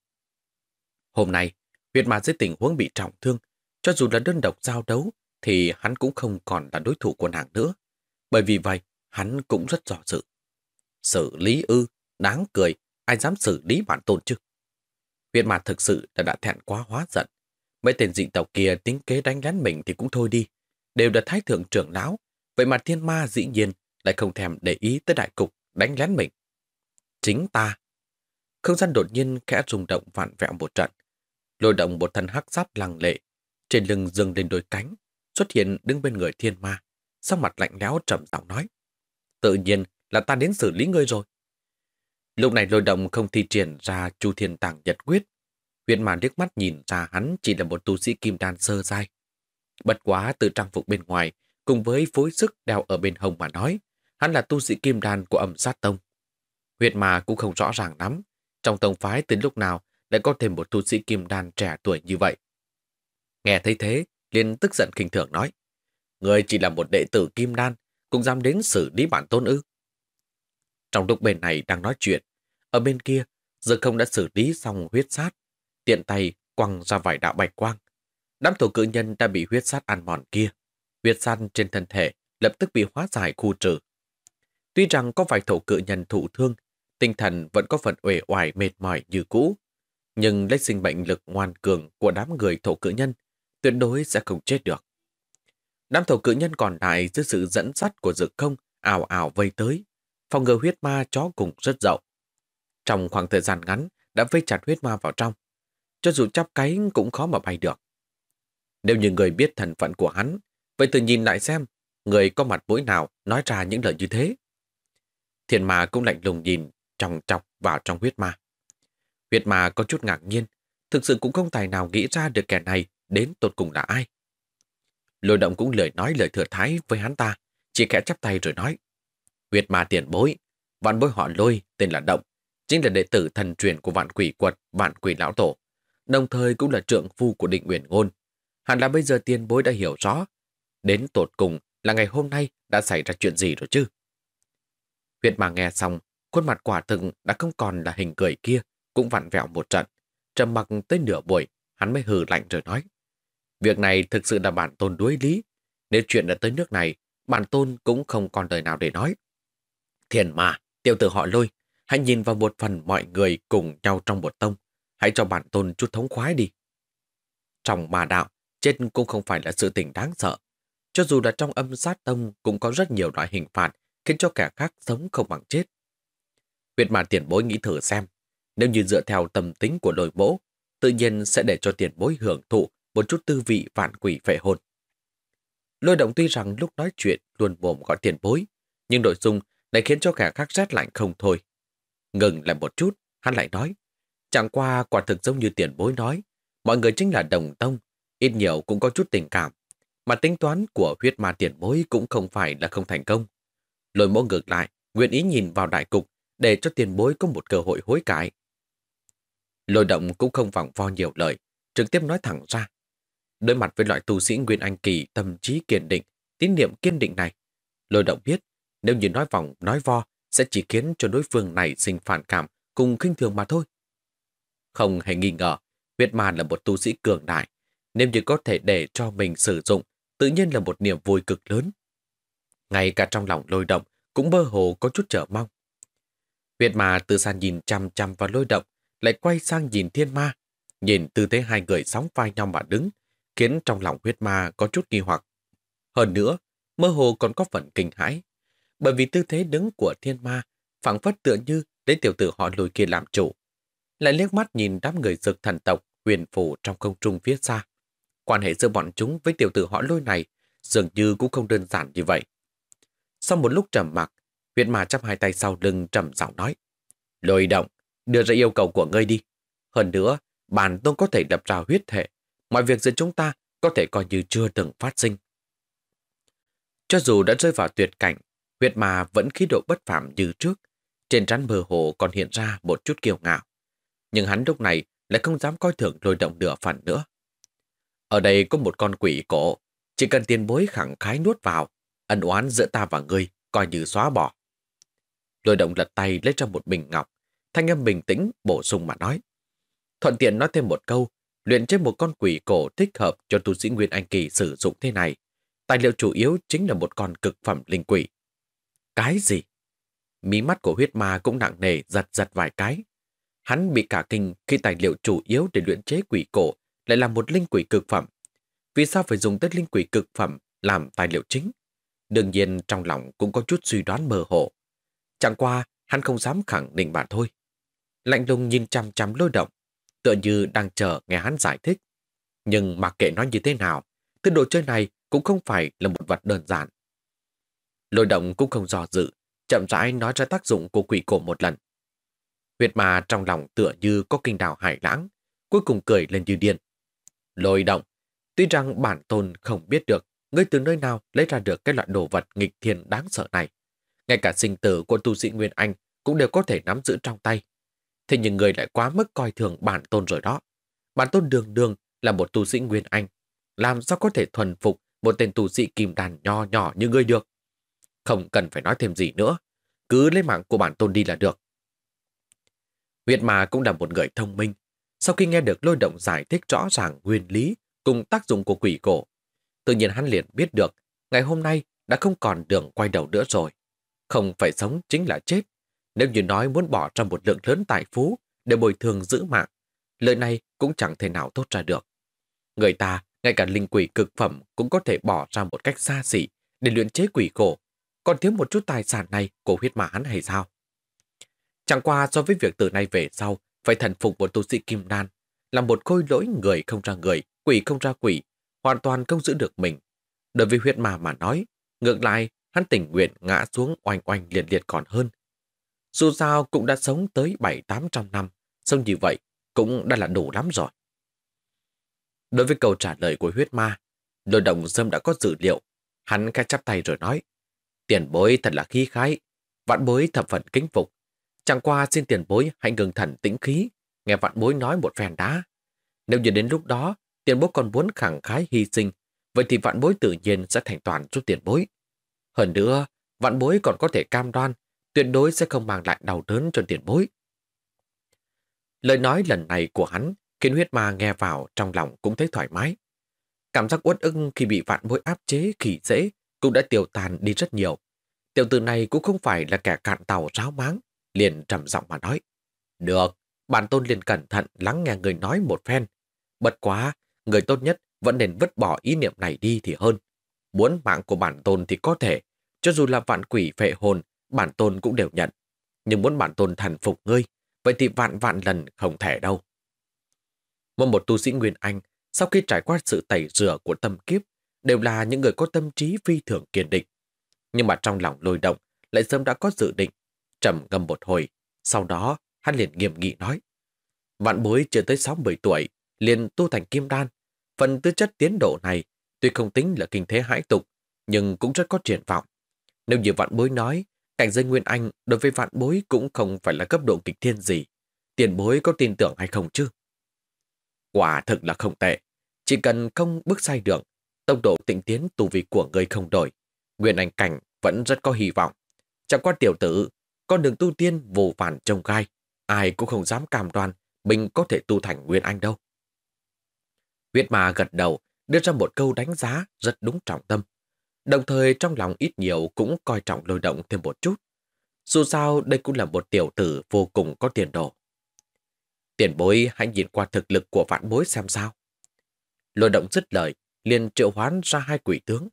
Hôm nay, huyết ma dưới tình huống bị trọng thương, cho dù là đơn độc giao đấu, thì hắn cũng không còn là đối thủ của nàng nữa. Bởi vì vậy, hắn cũng rất rõ sự. Xử lý ư, đáng cười, ai dám xử lý bản tôn chứ? Viện mặt thực sự đã đã thẹn quá hóa giận. Mấy tên dị tộc kia tính kế đánh lén mình thì cũng thôi đi. Đều là thái thượng trưởng lão, vậy mà thiên ma dĩ nhiên lại không thèm để ý tới đại cục đánh lén mình. Chính ta. Không gian đột nhiên khẽ rung động vạn vẹo một trận. Lôi động một thần hắc giáp lăng lệ, trên lưng dừng lên đôi cánh, xuất hiện đứng bên người thiên ma, sắc mặt lạnh lẽo trầm giọng nói. Tự nhiên là ta đến xử lý ngươi rồi. Lúc này lôi đồng không thi triển ra chu thiên tàng nhật quyết. Huyễn mà nước mắt nhìn ra hắn chỉ là một tu sĩ kim đan sơ dai. Bất quá từ trang phục bên ngoài, cùng với phối sức đeo ở bên hồng mà nói, hắn là tu sĩ kim đan của ẩm sát tông. Huyệt mà cũng không rõ ràng lắm, trong tông phái từ lúc nào lại có thêm một tu sĩ kim đan trẻ tuổi như vậy. Nghe thấy thế, liền tức giận khinh thường nói. Người chỉ là một đệ tử kim đan, cũng dám đến xử lý bản tôn ư. Trong lúc bên này đang nói chuyện, ở bên kia, giờ không đã xử lý xong huyết sát, tiện tay quăng ra vài đạo bạch quang. Đám thổ cự nhân đã bị huyết sát ăn mòn kia. Huyết sát trên thân thể lập tức bị hóa giải khu trừ. Tuy rằng có vài thổ cự nhân thụ thương, tinh thần vẫn có phần uể oải mệt mỏi như cũ. Nhưng lấy sinh bệnh lực ngoan cường của đám người thổ cự nhân tuyệt đối sẽ không chết được. Đám thổ cự nhân còn lại dưới sự dẫn dắt của dự không ảo ảo vây tới, phòng ngừa huyết ma chó cùng rất dậu. Trong khoảng thời gian ngắn đã vây chặt huyết ma vào trong, cho dù chắp cánh cũng khó mà bay được. Nếu như người biết thần phận của hắn, vậy tự nhìn lại xem người có mặt mũi nào nói ra những lời như thế. Thiên ma cũng lạnh lùng nhìn, trong chọc vào trong huyết ma. Huyết ma có chút ngạc nhiên, thực sự cũng không tài nào nghĩ ra được kẻ này đến tột cùng là ai. Lôi động cũng lời nói lời thừa thái với hắn ta, chỉ khẽ chắp tay rồi nói. Huyệt ma tiền bối, vạn bối họ lôi tên là Động, chính là đệ tử thần truyền của vạn quỷ quật, vạn quỷ lão tổ, đồng thời cũng là trượng phu của định nguyện ngôn. Hẳn là bây giờ tiền bối đã hiểu rõ, đến tột cùng là ngày hôm nay đã xảy ra chuyện gì rồi chứ. Huyệt mà nghe xong, khuôn mặt quả thực đã không còn là hình cười kia, cũng vặn vẹo một trận. Trầm mặc tới nửa buổi, hắn mới hừ lạnh rồi nói. Việc này thực sự là bản tôn đuối lý. Nếu chuyện đã tới nước này, bản tôn cũng không còn lời nào để nói. Thiền mà, tiêu tử họ lôi, hãy nhìn vào một phần mọi người cùng nhau trong một tông. Hãy cho bản tôn chút thống khoái đi. Trong mà đạo, chết cũng không phải là sự tình đáng sợ. Cho dù là trong âm sát tông cũng có rất nhiều loại hình phạt khiến cho kẻ khác sống không bằng chết. Việt mà tiền bối nghĩ thử xem, nếu như dựa theo tâm tính của lôi bố, tự nhiên sẽ để cho tiền bối hưởng thụ một chút tư vị vạn quỷ vệ hồn. Lôi động tuy rằng lúc nói chuyện luôn mồm gọi tiền bối, nhưng nội dung lại khiến cho kẻ khác rét lạnh không thôi. Ngừng lại một chút, hắn lại nói, chẳng qua quả thực giống như tiền bối nói, mọi người chính là đồng tông, ít nhiều cũng có chút tình cảm, mà tính toán của huyết ma tiền bối cũng không phải là không thành công. Lôi mẫu ngược lại, nguyện ý nhìn vào đại cục để cho tiền bối có một cơ hội hối cải. Lôi động cũng không vòng vo nhiều lời, trực tiếp nói thẳng ra. Đối mặt với loại tu sĩ Nguyên Anh Kỳ tâm trí kiên định, tín niệm kiên định này, lôi động biết nếu như nói vòng nói vo sẽ chỉ khiến cho đối phương này sinh phản cảm cùng khinh thường mà thôi. Không hề nghi ngờ, Việt Ma là một tu sĩ cường đại, nếu như có thể để cho mình sử dụng, tự nhiên là một niềm vui cực lớn. Ngay cả trong lòng lôi động cũng mơ hồ có chút trở mong. Việt Ma từ xa nhìn chăm chăm vào lôi động, lại quay sang nhìn thiên ma, nhìn tư thế hai người sóng vai nhau mà đứng, khiến trong lòng huyết ma có chút nghi hoặc. Hơn nữa, mơ hồ còn có phần kinh hãi, bởi vì tư thế đứng của thiên ma phảng phất tựa như lấy tiểu tử họ lùi kia làm chủ. Lại liếc mắt nhìn đám người dực thần tộc huyền phủ trong không trung phía xa. Quan hệ giữa bọn chúng với tiểu tử họ lôi này dường như cũng không đơn giản như vậy. Sau một lúc trầm mặc, huyết ma chắp hai tay sau lưng trầm giọng nói. Lôi động, đưa ra yêu cầu của ngươi đi. Hơn nữa, bản tôn có thể đập ra huyết thể mọi việc giữa chúng ta có thể coi như chưa từng phát sinh. Cho dù đã rơi vào tuyệt cảnh, huyệt mà vẫn khí độ bất phạm như trước, trên rắn mơ hồ còn hiện ra một chút kiêu ngạo. Nhưng hắn lúc này lại không dám coi thường lôi động nửa phần nữa. Ở đây có một con quỷ cổ, chỉ cần tiền bối khẳng khái nuốt vào, ân oán giữa ta và ngươi coi như xóa bỏ. Lôi động lật tay lấy ra một bình ngọc, thanh âm bình tĩnh bổ sung mà nói. Thuận tiện nói thêm một câu Luyện chế một con quỷ cổ thích hợp cho tu sĩ Nguyên Anh Kỳ sử dụng thế này. Tài liệu chủ yếu chính là một con cực phẩm linh quỷ. Cái gì? Mí mắt của huyết ma cũng nặng nề giật giật vài cái. Hắn bị cả kinh khi tài liệu chủ yếu để luyện chế quỷ cổ lại là một linh quỷ cực phẩm. Vì sao phải dùng tới linh quỷ cực phẩm làm tài liệu chính? Đương nhiên trong lòng cũng có chút suy đoán mơ hồ. Chẳng qua, hắn không dám khẳng định bản thôi. Lạnh lùng nhìn chăm chăm lôi động, tựa như đang chờ nghe hắn giải thích. Nhưng mặc kệ nó như thế nào, thứ đồ chơi này cũng không phải là một vật đơn giản. Lôi động cũng không dò dự, chậm rãi nói ra tác dụng của quỷ cổ một lần. Huyệt mà trong lòng tựa như có kinh đào hải lãng, cuối cùng cười lên như điên. Lôi động, tuy rằng bản tôn không biết được ngươi từ nơi nào lấy ra được cái loại đồ vật nghịch thiên đáng sợ này. Ngay cả sinh tử của tu sĩ Nguyên Anh cũng đều có thể nắm giữ trong tay, Thế nhưng người lại quá mức coi thường bản tôn rồi đó. Bản tôn đường đường là một tu sĩ Nguyên Anh. Làm sao có thể thuần phục một tên tu sĩ kim đàn nho nhỏ như ngươi được? Không cần phải nói thêm gì nữa. Cứ lấy mạng của bản tôn đi là được. Huyệt mà cũng là một người thông minh. Sau khi nghe được lôi động giải thích rõ ràng nguyên lý cùng tác dụng của quỷ cổ, tự nhiên hắn liền biết được ngày hôm nay đã không còn đường quay đầu nữa rồi. Không phải sống chính là chết, nếu như nói muốn bỏ ra một lượng lớn tài phú để bồi thường giữ mạng, lời này cũng chẳng thể nào tốt ra được. Người ta, ngay cả linh quỷ cực phẩm cũng có thể bỏ ra một cách xa xỉ để luyện chế quỷ cổ, còn thiếu một chút tài sản này của huyết mà hắn hay sao? Chẳng qua so với việc từ nay về sau phải thần phục một tu sĩ kim đan, là một khôi lỗi người không ra người, quỷ không ra quỷ, hoàn toàn không giữ được mình. Đối với huyết mà mà nói, ngược lại, hắn tình nguyện ngã xuống oanh oanh liệt liệt còn hơn dù sao cũng đã sống tới 7-800 năm, sống như vậy cũng đã là đủ lắm rồi. Đối với câu trả lời của huyết ma, lôi đồng dâm đã có dữ liệu, hắn khẽ chắp tay rồi nói, tiền bối thật là khí khái, vạn bối thập phần kính phục. Chẳng qua xin tiền bối hãy ngừng thần tĩnh khí, nghe vạn bối nói một phen đá. Nếu như đến lúc đó, tiền bối còn muốn khẳng khái hy sinh, vậy thì vạn bối tự nhiên sẽ thành toàn giúp tiền bối. Hơn nữa, vạn bối còn có thể cam đoan tuyệt đối sẽ không mang lại đau đớn cho tiền bối. Lời nói lần này của hắn khiến huyết ma nghe vào trong lòng cũng thấy thoải mái. Cảm giác uất ức khi bị vạn bối áp chế khỉ dễ cũng đã tiêu tàn đi rất nhiều. Tiểu tử này cũng không phải là kẻ cạn tàu ráo máng, liền trầm giọng mà nói. Được, bản tôn liền cẩn thận lắng nghe người nói một phen. Bật quá, người tốt nhất vẫn nên vứt bỏ ý niệm này đi thì hơn. Muốn mạng của bản tôn thì có thể, cho dù là vạn quỷ phệ hồn bản tôn cũng đều nhận. Nhưng muốn bản tôn thần phục ngươi, vậy thì vạn vạn lần không thể đâu. một một tu sĩ Nguyên Anh, sau khi trải qua sự tẩy rửa của tâm kiếp, đều là những người có tâm trí phi thường kiên định. Nhưng mà trong lòng lôi động, lại sớm đã có dự định, trầm ngâm một hồi. Sau đó, hắn liền nghiêm nghị nói, vạn bối chưa tới 60 tuổi, liền tu thành kim đan. Phần tư chất tiến độ này, tuy không tính là kinh thế hãi tục, nhưng cũng rất có triển vọng. Nếu như vạn bối nói, Cảnh giới Nguyên Anh đối với vạn bối cũng không phải là cấp độ kịch thiên gì. Tiền bối có tin tưởng hay không chứ? Quả thật là không tệ. Chỉ cần không bước sai đường, tốc độ tịnh tiến tù vị của người không đổi. Nguyên Anh Cảnh vẫn rất có hy vọng. Chẳng qua tiểu tử, con đường tu tiên vô vàn trông gai. Ai cũng không dám cam đoan mình có thể tu thành Nguyên Anh đâu. Huyết Ma gật đầu, đưa ra một câu đánh giá rất đúng trọng tâm đồng thời trong lòng ít nhiều cũng coi trọng lôi động thêm một chút. Dù sao đây cũng là một tiểu tử vô cùng có tiền đồ. Tiền bối hãy nhìn qua thực lực của vạn bối xem sao. Lôi động dứt lời, liền triệu hoán ra hai quỷ tướng.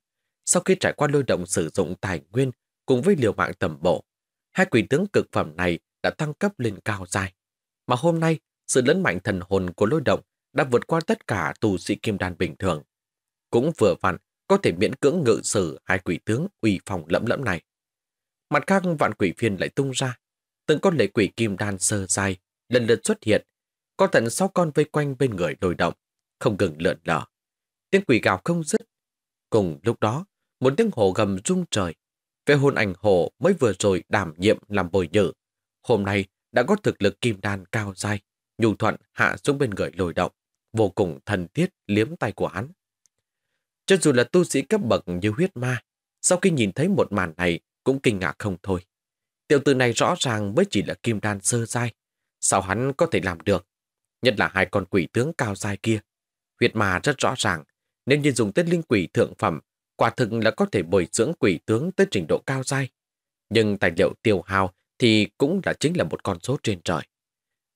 Sau khi trải qua lôi động sử dụng tài nguyên cùng với liều mạng tầm bộ, hai quỷ tướng cực phẩm này đã tăng cấp lên cao dài. Mà hôm nay, sự lớn mạnh thần hồn của lôi động đã vượt qua tất cả tù sĩ kim đan bình thường. Cũng vừa vặn có thể miễn cưỡng ngự sử hai quỷ tướng uy phòng lẫm lẫm này. Mặt khác vạn quỷ phiên lại tung ra, từng con lệ quỷ kim đan sơ dài, lần lượt xuất hiện, có tận sáu con vây quanh bên người đồi động, không ngừng lượn lở. Tiếng quỷ gào không dứt. Cùng lúc đó, một tiếng hồ gầm rung trời. Về hồn ảnh hồ mới vừa rồi đảm nhiệm làm bồi nhử. Hôm nay đã có thực lực kim đan cao dài, nhu thuận hạ xuống bên người lồi động, vô cùng thần thiết liếm tay của hắn. Cho dù là tu sĩ cấp bậc như huyết ma, sau khi nhìn thấy một màn này cũng kinh ngạc không thôi. Tiểu tử này rõ ràng mới chỉ là kim đan sơ dai. Sao hắn có thể làm được? Nhất là hai con quỷ tướng cao dai kia. huyết ma rất rõ ràng, nên như dùng tết linh quỷ thượng phẩm, quả thực là có thể bồi dưỡng quỷ tướng tới trình độ cao dai. Nhưng tài liệu tiêu hào thì cũng là chính là một con số trên trời.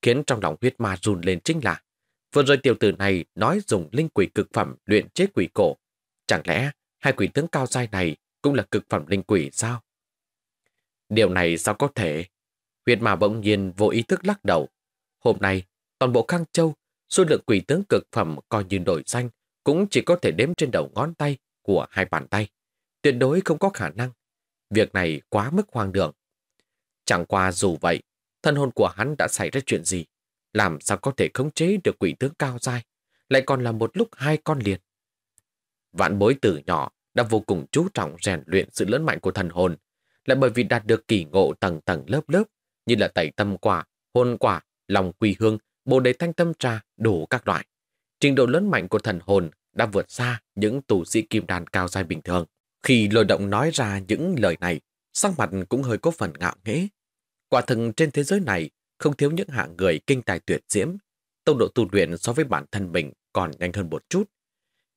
Khiến trong lòng huyết ma run lên chính là, vừa rồi tiểu tử này nói dùng linh quỷ cực phẩm luyện chế quỷ cổ Chẳng lẽ hai quỷ tướng cao dai này cũng là cực phẩm linh quỷ sao? Điều này sao có thể? Huyệt mà bỗng nhiên vô ý thức lắc đầu. Hôm nay, toàn bộ Khang Châu, số lượng quỷ tướng cực phẩm coi như nổi danh cũng chỉ có thể đếm trên đầu ngón tay của hai bàn tay. Tuyệt đối không có khả năng. Việc này quá mức hoang đường. Chẳng qua dù vậy, thân hồn của hắn đã xảy ra chuyện gì? Làm sao có thể khống chế được quỷ tướng cao dai? Lại còn là một lúc hai con liền. Vạn bối từ nhỏ đã vô cùng chú trọng rèn luyện sự lớn mạnh của thần hồn, lại bởi vì đạt được kỳ ngộ tầng tầng lớp lớp như là tẩy tâm quả, hồn quả, lòng quy hương, bồ đề thanh tâm trà đủ các loại. Trình độ lớn mạnh của thần hồn đã vượt xa những tù sĩ kim đàn cao dài bình thường. Khi lôi động nói ra những lời này, sắc mặt cũng hơi có phần ngạo nghễ. Quả thực trên thế giới này không thiếu những hạng người kinh tài tuyệt diễm. Tốc độ tu luyện so với bản thân mình còn nhanh hơn một chút,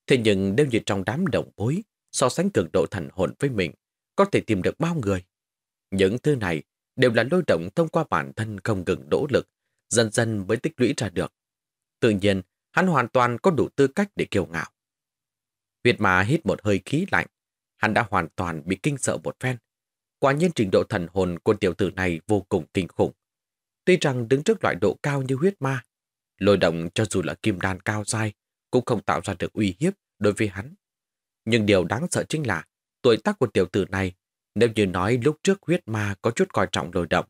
Thế nhưng nếu như trong đám động bối, so sánh cường độ thần hồn với mình, có thể tìm được bao người. Những thứ này đều là lôi động thông qua bản thân không ngừng nỗ lực, dần dần mới tích lũy ra được. Tự nhiên, hắn hoàn toàn có đủ tư cách để kiêu ngạo. Việt mà hít một hơi khí lạnh, hắn đã hoàn toàn bị kinh sợ một phen. Quả nhiên trình độ thần hồn của tiểu tử này vô cùng kinh khủng. Tuy rằng đứng trước loại độ cao như huyết ma, lôi động cho dù là kim đan cao dai, cũng không tạo ra được uy hiếp đối với hắn. Nhưng điều đáng sợ chính là tuổi tác của tiểu tử này, nếu như nói lúc trước huyết ma có chút coi trọng lôi động,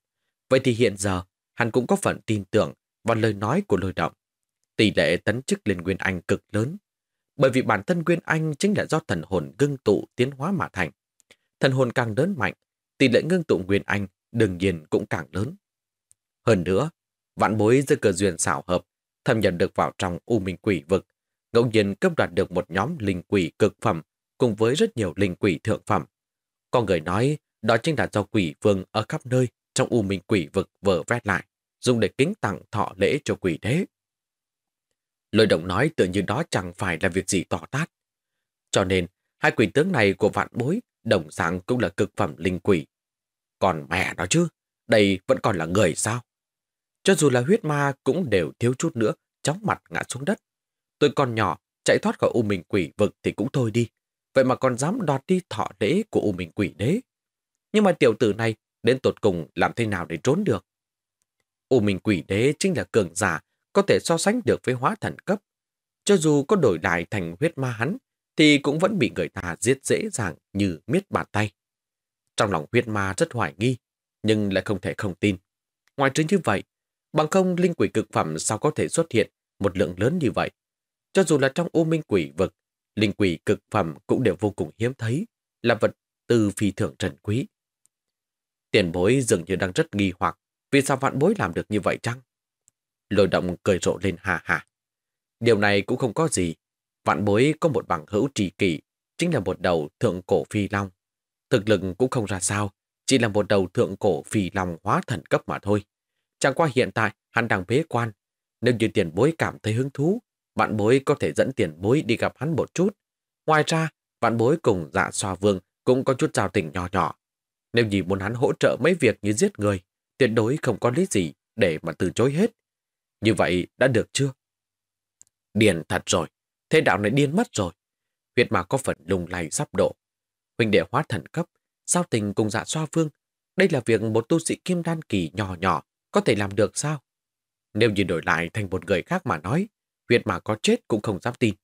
vậy thì hiện giờ hắn cũng có phần tin tưởng vào lời nói của lôi động. Tỷ lệ tấn chức lên Nguyên Anh cực lớn, bởi vì bản thân Nguyên Anh chính là do thần hồn ngưng tụ tiến hóa mà thành. Thần hồn càng lớn mạnh, tỷ lệ ngưng tụ Nguyên Anh đương nhiên cũng càng lớn. Hơn nữa, vạn bối giữa cờ duyên xảo hợp, thâm nhập được vào trong U Minh Quỷ Vực, ngẫu nhiên cấp đoạt được một nhóm linh quỷ cực phẩm cùng với rất nhiều linh quỷ thượng phẩm. Có người nói đó chính là do quỷ vương ở khắp nơi trong u minh quỷ vực vờ vét lại, dùng để kính tặng thọ lễ cho quỷ đế. Lời động nói tự như đó chẳng phải là việc gì tỏ tát. Cho nên, hai quỷ tướng này của vạn bối đồng dạng cũng là cực phẩm linh quỷ. Còn mẹ nó chứ, đây vẫn còn là người sao? Cho dù là huyết ma cũng đều thiếu chút nữa, chóng mặt ngã xuống đất. Tôi còn nhỏ, chạy thoát khỏi U Minh Quỷ vực thì cũng thôi đi. Vậy mà còn dám đoạt đi thọ đế của U Minh Quỷ đế. Nhưng mà tiểu tử này đến tột cùng làm thế nào để trốn được? U Minh Quỷ đế chính là cường giả có thể so sánh được với hóa thần cấp. Cho dù có đổi lại thành huyết ma hắn, thì cũng vẫn bị người ta giết dễ dàng như miết bàn tay. Trong lòng huyết ma rất hoài nghi, nhưng lại không thể không tin. Ngoài trừ như vậy, bằng không linh quỷ cực phẩm sao có thể xuất hiện một lượng lớn như vậy. Cho dù là trong u minh quỷ vực, linh quỷ cực phẩm cũng đều vô cùng hiếm thấy, là vật từ phi thượng trần quý. Tiền bối dường như đang rất nghi hoặc, vì sao vạn bối làm được như vậy chăng? Lôi động cười rộ lên hà hà. Điều này cũng không có gì. Vạn bối có một bằng hữu trì kỷ, chính là một đầu thượng cổ phi long. Thực lực cũng không ra sao, chỉ là một đầu thượng cổ phi long hóa thần cấp mà thôi. Chẳng qua hiện tại hắn đang bế quan. Nếu như tiền bối cảm thấy hứng thú, vạn bối có thể dẫn tiền bối đi gặp hắn một chút. Ngoài ra, vạn bối cùng dạ xoa vương cũng có chút giao tình nhỏ nhỏ. Nếu gì muốn hắn hỗ trợ mấy việc như giết người, tuyệt đối không có lý gì để mà từ chối hết. Như vậy đã được chưa? Điền thật rồi, thế đạo này điên mất rồi. Huyệt mà có phần lùng lay sắp độ, Huynh đệ hóa thần cấp, sao tình cùng dạ xoa vương. Đây là việc một tu sĩ kim đan kỳ nhỏ nhỏ có thể làm được sao? Nếu như đổi lại thành một người khác mà nói, Viện mà có chết cũng không dám tin.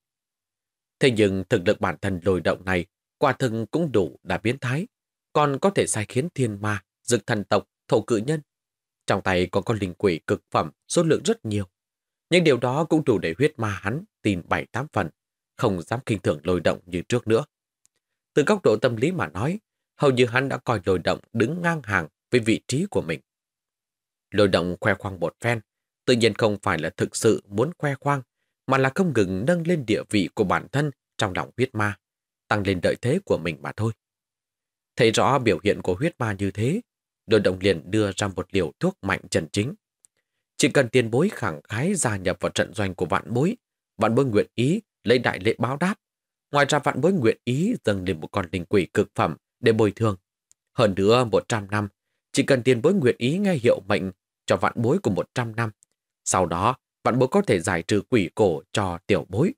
Thế nhưng thực lực bản thân lồi động này quả thân cũng đủ đã biến thái, còn có thể sai khiến thiên ma, dựng thần tộc, thổ cự nhân. Trong tay còn có linh quỷ cực phẩm số lượng rất nhiều. Nhưng điều đó cũng đủ để huyết ma hắn tin bảy tám phần, không dám kinh thường lồi động như trước nữa. Từ góc độ tâm lý mà nói, hầu như hắn đã coi lồi động đứng ngang hàng với vị trí của mình. Lồi động khoe khoang một phen, tự nhiên không phải là thực sự muốn khoe khoang, mà là không ngừng nâng lên địa vị của bản thân trong lòng huyết ma, tăng lên đợi thế của mình mà thôi. Thấy rõ biểu hiện của huyết ma như thế, đồn đồng liền đưa ra một liều thuốc mạnh chân chính. Chỉ cần tiền bối khẳng khái gia nhập vào trận doanh của vạn bối, vạn bối nguyện ý lấy đại lễ báo đáp. Ngoài ra vạn bối nguyện ý dâng lên một con linh quỷ cực phẩm để bồi thường. Hơn nữa 100 năm, chỉ cần tiền bối nguyện ý nghe hiệu mệnh cho vạn bối của 100 năm. Sau đó, bạn bố có thể giải trừ quỷ cổ cho tiểu bối.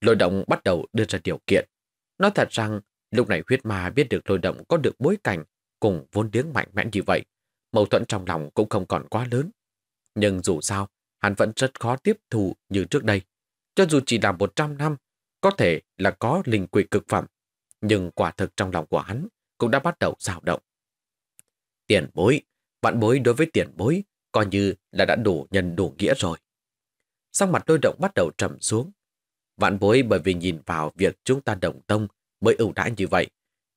Lôi động bắt đầu đưa ra điều kiện. Nói thật rằng, lúc này huyết ma biết được lôi động có được bối cảnh cùng vốn liếng mạnh mẽ như vậy. Mâu thuẫn trong lòng cũng không còn quá lớn. Nhưng dù sao, hắn vẫn rất khó tiếp thu như trước đây. Cho dù chỉ là 100 năm, có thể là có linh quỷ cực phẩm, nhưng quả thực trong lòng của hắn cũng đã bắt đầu dao động. Tiền bối, bạn bối đối với tiền bối coi như là đã đủ nhân đủ nghĩa rồi. Sau mặt đôi động bắt đầu trầm xuống. Vạn bối bởi vì nhìn vào việc chúng ta đồng tông mới ưu đãi như vậy.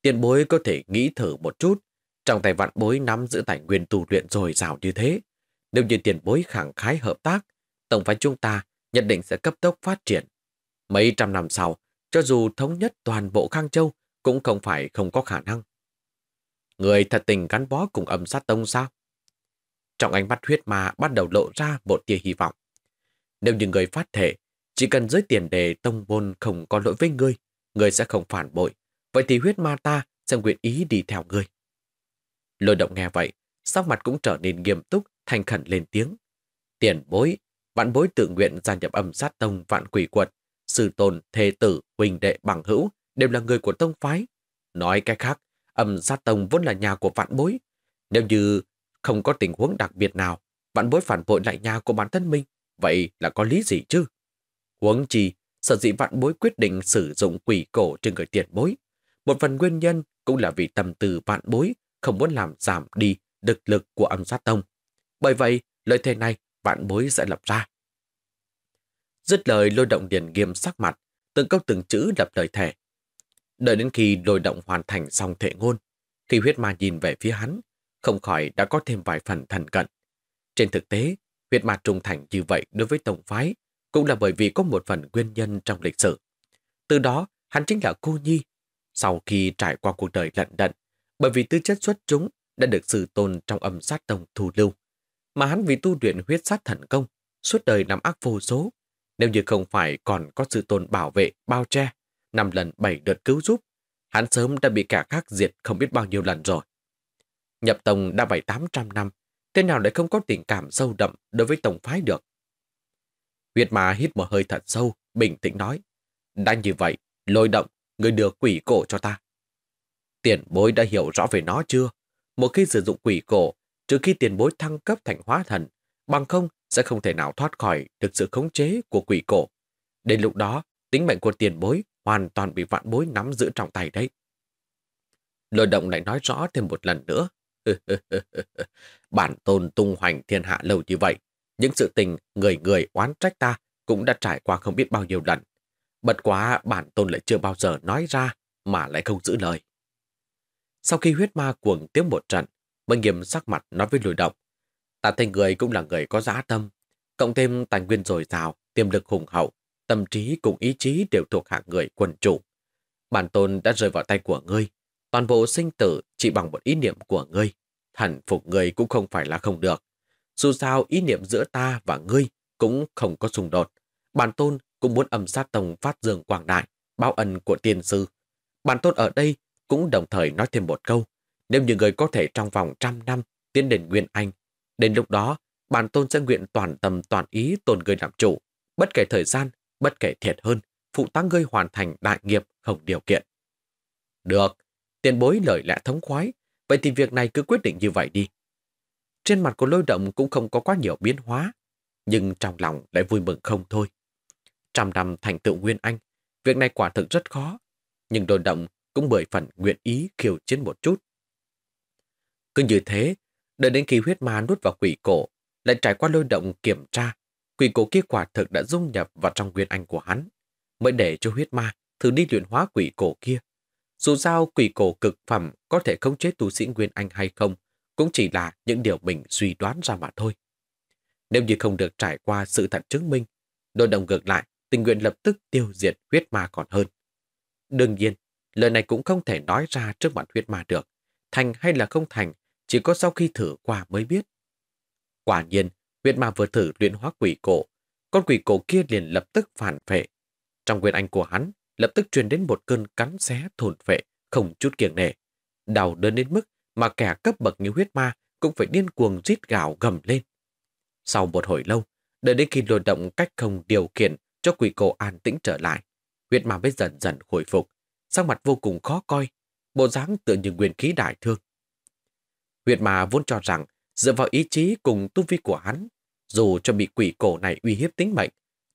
Tiền bối có thể nghĩ thử một chút, trong tay vạn bối nắm giữ tài nguyên tu luyện dồi dào như thế. Nếu như tiền bối khẳng khái hợp tác, tổng phái chúng ta nhất định sẽ cấp tốc phát triển. Mấy trăm năm sau, cho dù thống nhất toàn bộ Khang Châu cũng không phải không có khả năng. Người thật tình gắn bó cùng âm sát tông sao? Trong ánh mắt huyết ma bắt đầu lộ ra một tia hy vọng. Nếu như người phát thể, chỉ cần dưới tiền đề tông môn không có lỗi với ngươi, ngươi sẽ không phản bội, vậy thì huyết ma ta sẽ nguyện ý đi theo ngươi. Lôi động nghe vậy, sắc mặt cũng trở nên nghiêm túc, thành khẩn lên tiếng. Tiền bối, vạn bối tự nguyện gia nhập âm sát tông vạn quỷ quật, sư tồn thê tử, huỳnh đệ bằng hữu đều là người của tông phái. Nói cái khác, âm sát tông vốn là nhà của vạn bối. Nếu như không có tình huống đặc biệt nào, vạn bối phản bội lại nhà của bản thân mình, vậy là có lý gì chứ? Huống chi, sở dĩ vạn bối quyết định sử dụng quỷ cổ trên người tiền bối. Một phần nguyên nhân cũng là vì tầm từ vạn bối không muốn làm giảm đi lực lực của âm sát tông. Bởi vậy, lời thề này vạn bối sẽ lập ra. Dứt lời lôi động điền nghiêm sắc mặt, từng câu từng chữ lập lời thề. Đợi đến khi lôi động hoàn thành xong thể ngôn, khi huyết ma nhìn về phía hắn, không khỏi đã có thêm vài phần thần cận. Trên thực tế, huyệt ma trung thành như vậy đối với tổng phái cũng là bởi vì có một phần nguyên nhân trong lịch sử. Từ đó, hắn chính là cô nhi. Sau khi trải qua cuộc đời lận đận, bởi vì tư chất xuất chúng đã được sự tồn trong âm sát tông thù lưu, mà hắn vì tu luyện huyết sát thần công, suốt đời nằm ác vô số. Nếu như không phải còn có sự tồn bảo vệ, bao che, năm lần bảy đợt cứu giúp, hắn sớm đã bị cả khác diệt không biết bao nhiêu lần rồi. Nhập tông đã bảy tám trăm năm, thế nào lại không có tình cảm sâu đậm đối với tổng phái được? Huyết mà hít một hơi thật sâu, bình tĩnh nói. đang như vậy, lôi động, người đưa quỷ cổ cho ta. Tiền bối đã hiểu rõ về nó chưa? Một khi sử dụng quỷ cổ, trừ khi tiền bối thăng cấp thành hóa thần, bằng không sẽ không thể nào thoát khỏi được sự khống chế của quỷ cổ. Đến lúc đó, tính mệnh của tiền bối hoàn toàn bị vạn bối nắm giữ trong tay đấy. Lôi động lại nói rõ thêm một lần nữa, <laughs> Bản tôn tung hoành thiên hạ lâu như vậy, những sự tình người người oán trách ta cũng đã trải qua không biết bao nhiêu lần. Bật quá bản tôn lại chưa bao giờ nói ra mà lại không giữ lời. Sau khi huyết ma cuồng tiếng một trận, Minh Nghiêm sắc mặt nói với lùi động. Ta thấy người cũng là người có dã tâm, cộng thêm tài nguyên dồi dào, tiềm lực hùng hậu, tâm trí cùng ý chí đều thuộc hạng người quần chủ. Bản tôn đã rơi vào tay của ngươi, Toàn bộ sinh tử chỉ bằng một ý niệm của ngươi. Thần phục ngươi cũng không phải là không được. Dù sao ý niệm giữa ta và ngươi cũng không có xung đột. Bản tôn cũng muốn âm sát tông phát dương quảng đại, bao ân của tiên sư. Bản tôn ở đây cũng đồng thời nói thêm một câu. Nếu như người có thể trong vòng trăm năm tiến đến Nguyên Anh, đến lúc đó bản tôn sẽ nguyện toàn tâm toàn ý tôn người làm chủ, bất kể thời gian, bất kể thiệt hơn, phụ tá ngươi hoàn thành đại nghiệp không điều kiện. Được, tiền bối lời lẽ thống khoái, vậy thì việc này cứ quyết định như vậy đi. Trên mặt của lôi động cũng không có quá nhiều biến hóa, nhưng trong lòng lại vui mừng không thôi. Trăm năm thành tựu Nguyên Anh, việc này quả thực rất khó, nhưng lôi động cũng bởi phần nguyện ý khiêu chiến một chút. Cứ như thế, đợi đến khi huyết ma nuốt vào quỷ cổ, lại trải qua lôi động kiểm tra, quỷ cổ kia quả thực đã dung nhập vào trong Nguyên Anh của hắn, mới để cho huyết ma thử đi luyện hóa quỷ cổ kia. Dù sao quỷ cổ cực phẩm có thể không chế tu sĩ Nguyên Anh hay không, cũng chỉ là những điều mình suy đoán ra mà thôi. Nếu như không được trải qua sự thật chứng minh, đôi đồng ngược lại, tình nguyện lập tức tiêu diệt huyết ma còn hơn. Đương nhiên, lời này cũng không thể nói ra trước mặt huyết ma được. Thành hay là không thành, chỉ có sau khi thử qua mới biết. Quả nhiên, huyết ma vừa thử luyện hóa quỷ cổ, con quỷ cổ kia liền lập tức phản phệ. Trong quyền anh của hắn lập tức truyền đến một cơn cắn xé thổn vệ, không chút kiêng nể. Đau đớn đến mức mà kẻ cấp bậc như huyết ma cũng phải điên cuồng rít gào gầm lên. Sau một hồi lâu, đợi đến khi lôi động cách không điều khiển cho quỷ cổ an tĩnh trở lại, huyết ma mới dần dần hồi phục, sắc mặt vô cùng khó coi, bộ dáng tựa như nguyên khí đại thương. Huyết ma vốn cho rằng dựa vào ý chí cùng tu vi của hắn, dù cho bị quỷ cổ này uy hiếp tính mệnh,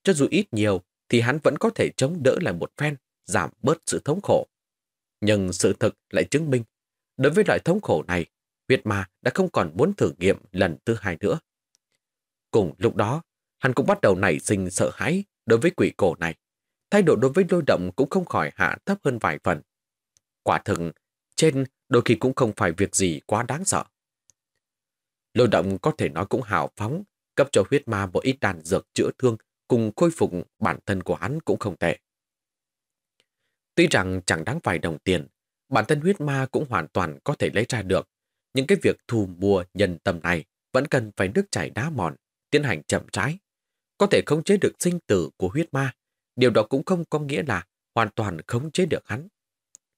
cho dù ít nhiều thì hắn vẫn có thể chống đỡ lại một phen, giảm bớt sự thống khổ. Nhưng sự thực lại chứng minh, đối với loại thống khổ này, huyết ma đã không còn muốn thử nghiệm lần thứ hai nữa. Cùng lúc đó, hắn cũng bắt đầu nảy sinh sợ hãi đối với quỷ cổ này. Thay độ đối với lôi động cũng không khỏi hạ thấp hơn vài phần. Quả thực, trên đôi khi cũng không phải việc gì quá đáng sợ. Lôi động có thể nói cũng hào phóng, cấp cho huyết ma một ít đàn dược chữa thương cùng khôi phục bản thân của hắn cũng không tệ. Tuy rằng chẳng đáng vài đồng tiền, bản thân huyết ma cũng hoàn toàn có thể lấy ra được. Những cái việc thu mua nhân tâm này vẫn cần phải nước chảy đá mòn, tiến hành chậm rãi. Có thể khống chế được sinh tử của huyết ma, điều đó cũng không có nghĩa là hoàn toàn khống chế được hắn.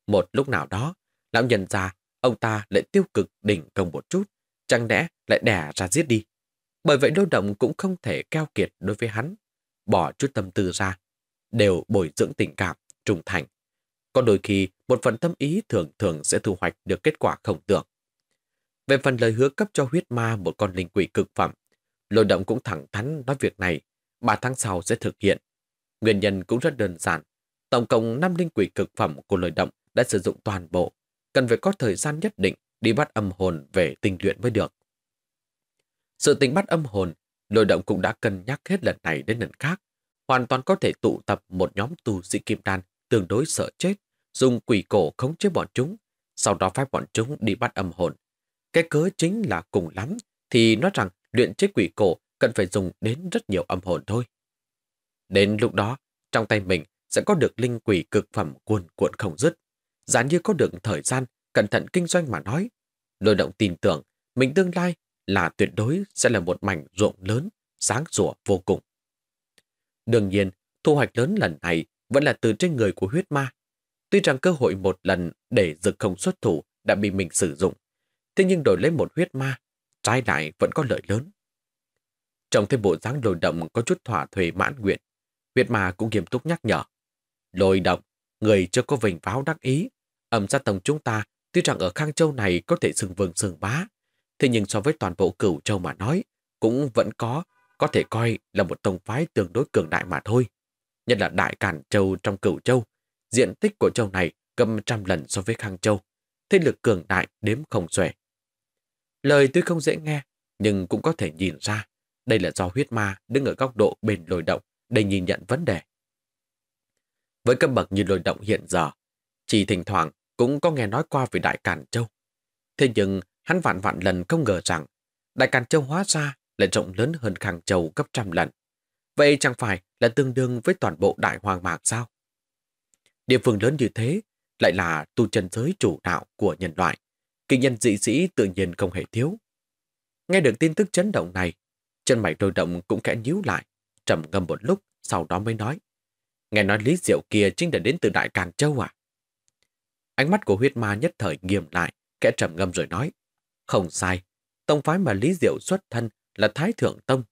Một lúc nào đó, lão nhận ra, ông ta lại tiêu cực đỉnh công một chút, chẳng lẽ lại đẻ ra giết đi. Bởi vậy đô động cũng không thể keo kiệt đối với hắn bỏ chút tâm tư ra, đều bồi dưỡng tình cảm, trung thành. Còn đôi khi, một phần tâm ý thường thường sẽ thu hoạch được kết quả không tưởng. Về phần lời hứa cấp cho huyết ma một con linh quỷ cực phẩm, lôi động cũng thẳng thắn nói việc này, 3 tháng sau sẽ thực hiện. Nguyên nhân cũng rất đơn giản. Tổng cộng 5 linh quỷ cực phẩm của lôi động đã sử dụng toàn bộ, cần phải có thời gian nhất định đi bắt âm hồn về tình luyện mới được. Sự tình bắt âm hồn Lôi động cũng đã cân nhắc hết lần này đến lần khác, hoàn toàn có thể tụ tập một nhóm tù sĩ kim đan tương đối sợ chết, dùng quỷ cổ khống chế bọn chúng, sau đó phép bọn chúng đi bắt âm hồn. Cái cớ chính là cùng lắm, thì nói rằng luyện chế quỷ cổ cần phải dùng đến rất nhiều âm hồn thôi. Đến lúc đó, trong tay mình sẽ có được linh quỷ cực phẩm cuồn cuộn không dứt. Giá như có được thời gian, cẩn thận kinh doanh mà nói. Lôi động tin tưởng, mình tương lai là tuyệt đối sẽ là một mảnh ruộng lớn, sáng rủa vô cùng. Đương nhiên, thu hoạch lớn lần này vẫn là từ trên người của huyết ma. Tuy rằng cơ hội một lần để dực không xuất thủ đã bị mình sử dụng, thế nhưng đổi lấy một huyết ma, trái lại vẫn có lợi lớn. Trong thêm bộ dáng lồi động có chút thỏa thuê mãn nguyện, huyết ma cũng nghiêm túc nhắc nhở. Lồi động, người chưa có vinh pháo đắc ý, ẩm gia tông chúng ta tuy rằng ở Khang Châu này có thể sừng vương sừng bá, thế nhưng so với toàn bộ cửu châu mà nói, cũng vẫn có, có thể coi là một tông phái tương đối cường đại mà thôi. Nhất là đại cản châu trong cửu châu, diện tích của châu này gấp trăm lần so với khang châu, thế lực cường đại đếm không xuể. Lời tuy không dễ nghe, nhưng cũng có thể nhìn ra, đây là do huyết ma đứng ở góc độ bền lồi động để nhìn nhận vấn đề. Với cấp bậc như lồi động hiện giờ, chỉ thỉnh thoảng cũng có nghe nói qua về Đại Cản Châu. Thế nhưng Hắn vạn vạn lần không ngờ rằng Đại Càn Châu hóa ra lại rộng lớn hơn Khang Châu gấp trăm lần. Vậy chẳng phải là tương đương với toàn bộ Đại Hoàng Mạc sao? Địa phương lớn như thế lại là tu chân giới chủ đạo của nhân loại. Kinh nhân dị sĩ tự nhiên không hề thiếu. Nghe được tin tức chấn động này, chân mày đôi động cũng khẽ nhíu lại, trầm ngâm một lúc, sau đó mới nói. Nghe nói Lý Diệu kia chính là đến từ Đại Càn Châu à? Ánh mắt của huyết ma nhất thời nghiêm lại, kẽ trầm ngâm rồi nói. Không sai, tông phái mà Lý Diệu xuất thân là Thái Thượng Tông.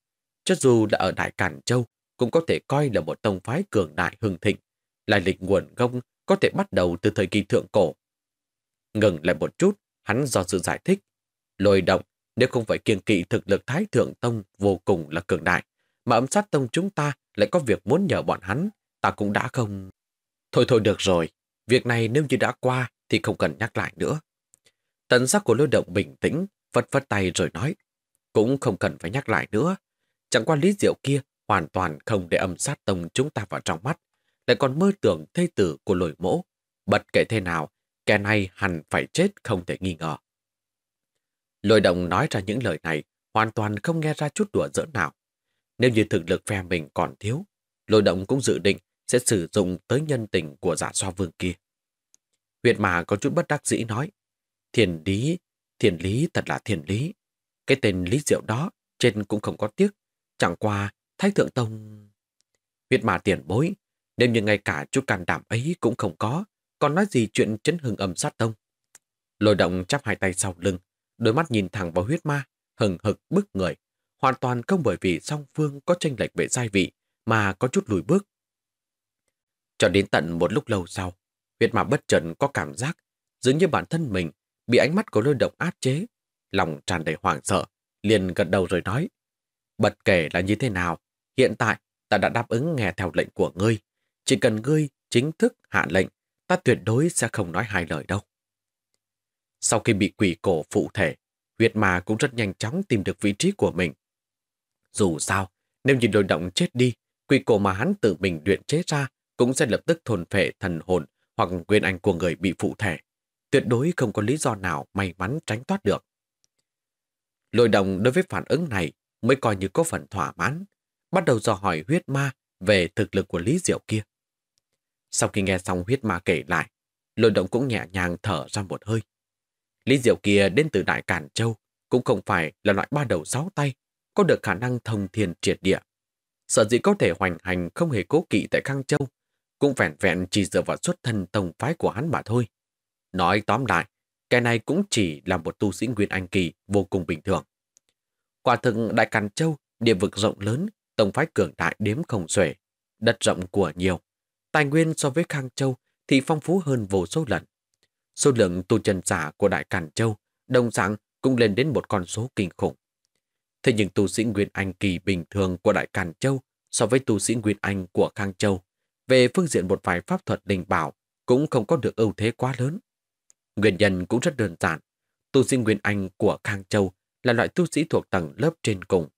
Cho dù là ở Đại Cản Châu, cũng có thể coi là một tông phái cường đại hưng thịnh. Lai lịch nguồn gốc có thể bắt đầu từ thời kỳ thượng cổ. Ngừng lại một chút, hắn do sự giải thích. Lôi động, nếu không phải kiên kỵ thực lực Thái Thượng Tông vô cùng là cường đại, mà ấm sát tông chúng ta lại có việc muốn nhờ bọn hắn, ta cũng đã không... Thôi thôi được rồi, việc này nếu như đã qua thì không cần nhắc lại nữa tần sắc của lôi động bình tĩnh, vất vất tay rồi nói. Cũng không cần phải nhắc lại nữa. Chẳng qua lý diệu kia hoàn toàn không để âm sát tông chúng ta vào trong mắt, lại còn mơ tưởng thê tử của lôi mỗ. Bật kể thế nào, kẻ này hẳn phải chết không thể nghi ngờ. Lôi động nói ra những lời này, hoàn toàn không nghe ra chút đùa giỡn nào. Nếu như thực lực phe mình còn thiếu, lôi động cũng dự định sẽ sử dụng tới nhân tình của giả soa vương kia. Huyệt mà có chút bất đắc dĩ nói, Thiền lý, thiền lý thật là thiền lý. Cái tên lý diệu đó trên cũng không có tiếc. Chẳng qua Thái Thượng Tông... Huyết mà tiền bối, nếu như ngay cả chút can đảm ấy cũng không có, còn nói gì chuyện chấn hưng âm sát tông. Lôi động chắp hai tay sau lưng, đôi mắt nhìn thẳng vào huyết ma, hừng hực bức người, hoàn toàn không bởi vì song phương có tranh lệch về giai vị mà có chút lùi bước. Cho đến tận một lúc lâu sau, huyết ma bất trần có cảm giác dường như bản thân mình bị ánh mắt của lôi động áp chế, lòng tràn đầy hoảng sợ, liền gật đầu rồi nói. Bất kể là như thế nào, hiện tại ta đã đáp ứng nghe theo lệnh của ngươi. Chỉ cần ngươi chính thức hạ lệnh, ta tuyệt đối sẽ không nói hai lời đâu. Sau khi bị quỷ cổ phụ thể, huyệt mà cũng rất nhanh chóng tìm được vị trí của mình. Dù sao, nếu nhìn lôi động chết đi, quỷ cổ mà hắn tự mình luyện chế ra cũng sẽ lập tức thôn phệ thần hồn hoặc nguyên anh của người bị phụ thể tuyệt đối không có lý do nào may mắn tránh thoát được. Lôi đồng đối với phản ứng này mới coi như có phần thỏa mãn, bắt đầu dò hỏi huyết ma về thực lực của Lý Diệu kia. Sau khi nghe xong huyết ma kể lại, lôi Đồng cũng nhẹ nhàng thở ra một hơi. Lý Diệu kia đến từ Đại Cản Châu, cũng không phải là loại ba đầu sáu tay, có được khả năng thông thiên triệt địa. Sở dĩ có thể hoành hành không hề cố kỵ tại Khang Châu, cũng vẹn vẹn chỉ dựa vào xuất thân tông phái của hắn mà thôi. Nói tóm lại, cái này cũng chỉ là một tu sĩ Nguyên Anh Kỳ vô cùng bình thường. Quả thực Đại Càn Châu, địa vực rộng lớn, tổng phái cường đại đếm không xuể, đất rộng của nhiều. Tài nguyên so với Khang Châu thì phong phú hơn vô số lần. Số lượng tu chân giả của Đại Càn Châu đồng dạng cũng lên đến một con số kinh khủng. Thế nhưng tu sĩ Nguyên Anh kỳ bình thường của Đại Càn Châu so với tu sĩ Nguyên Anh của Khang Châu, về phương diện một vài pháp thuật đình bảo cũng không có được ưu thế quá lớn. Nguyên nhân cũng rất đơn giản. Tu sĩ Nguyên Anh của Khang Châu là loại tu sĩ thuộc tầng lớp trên cùng.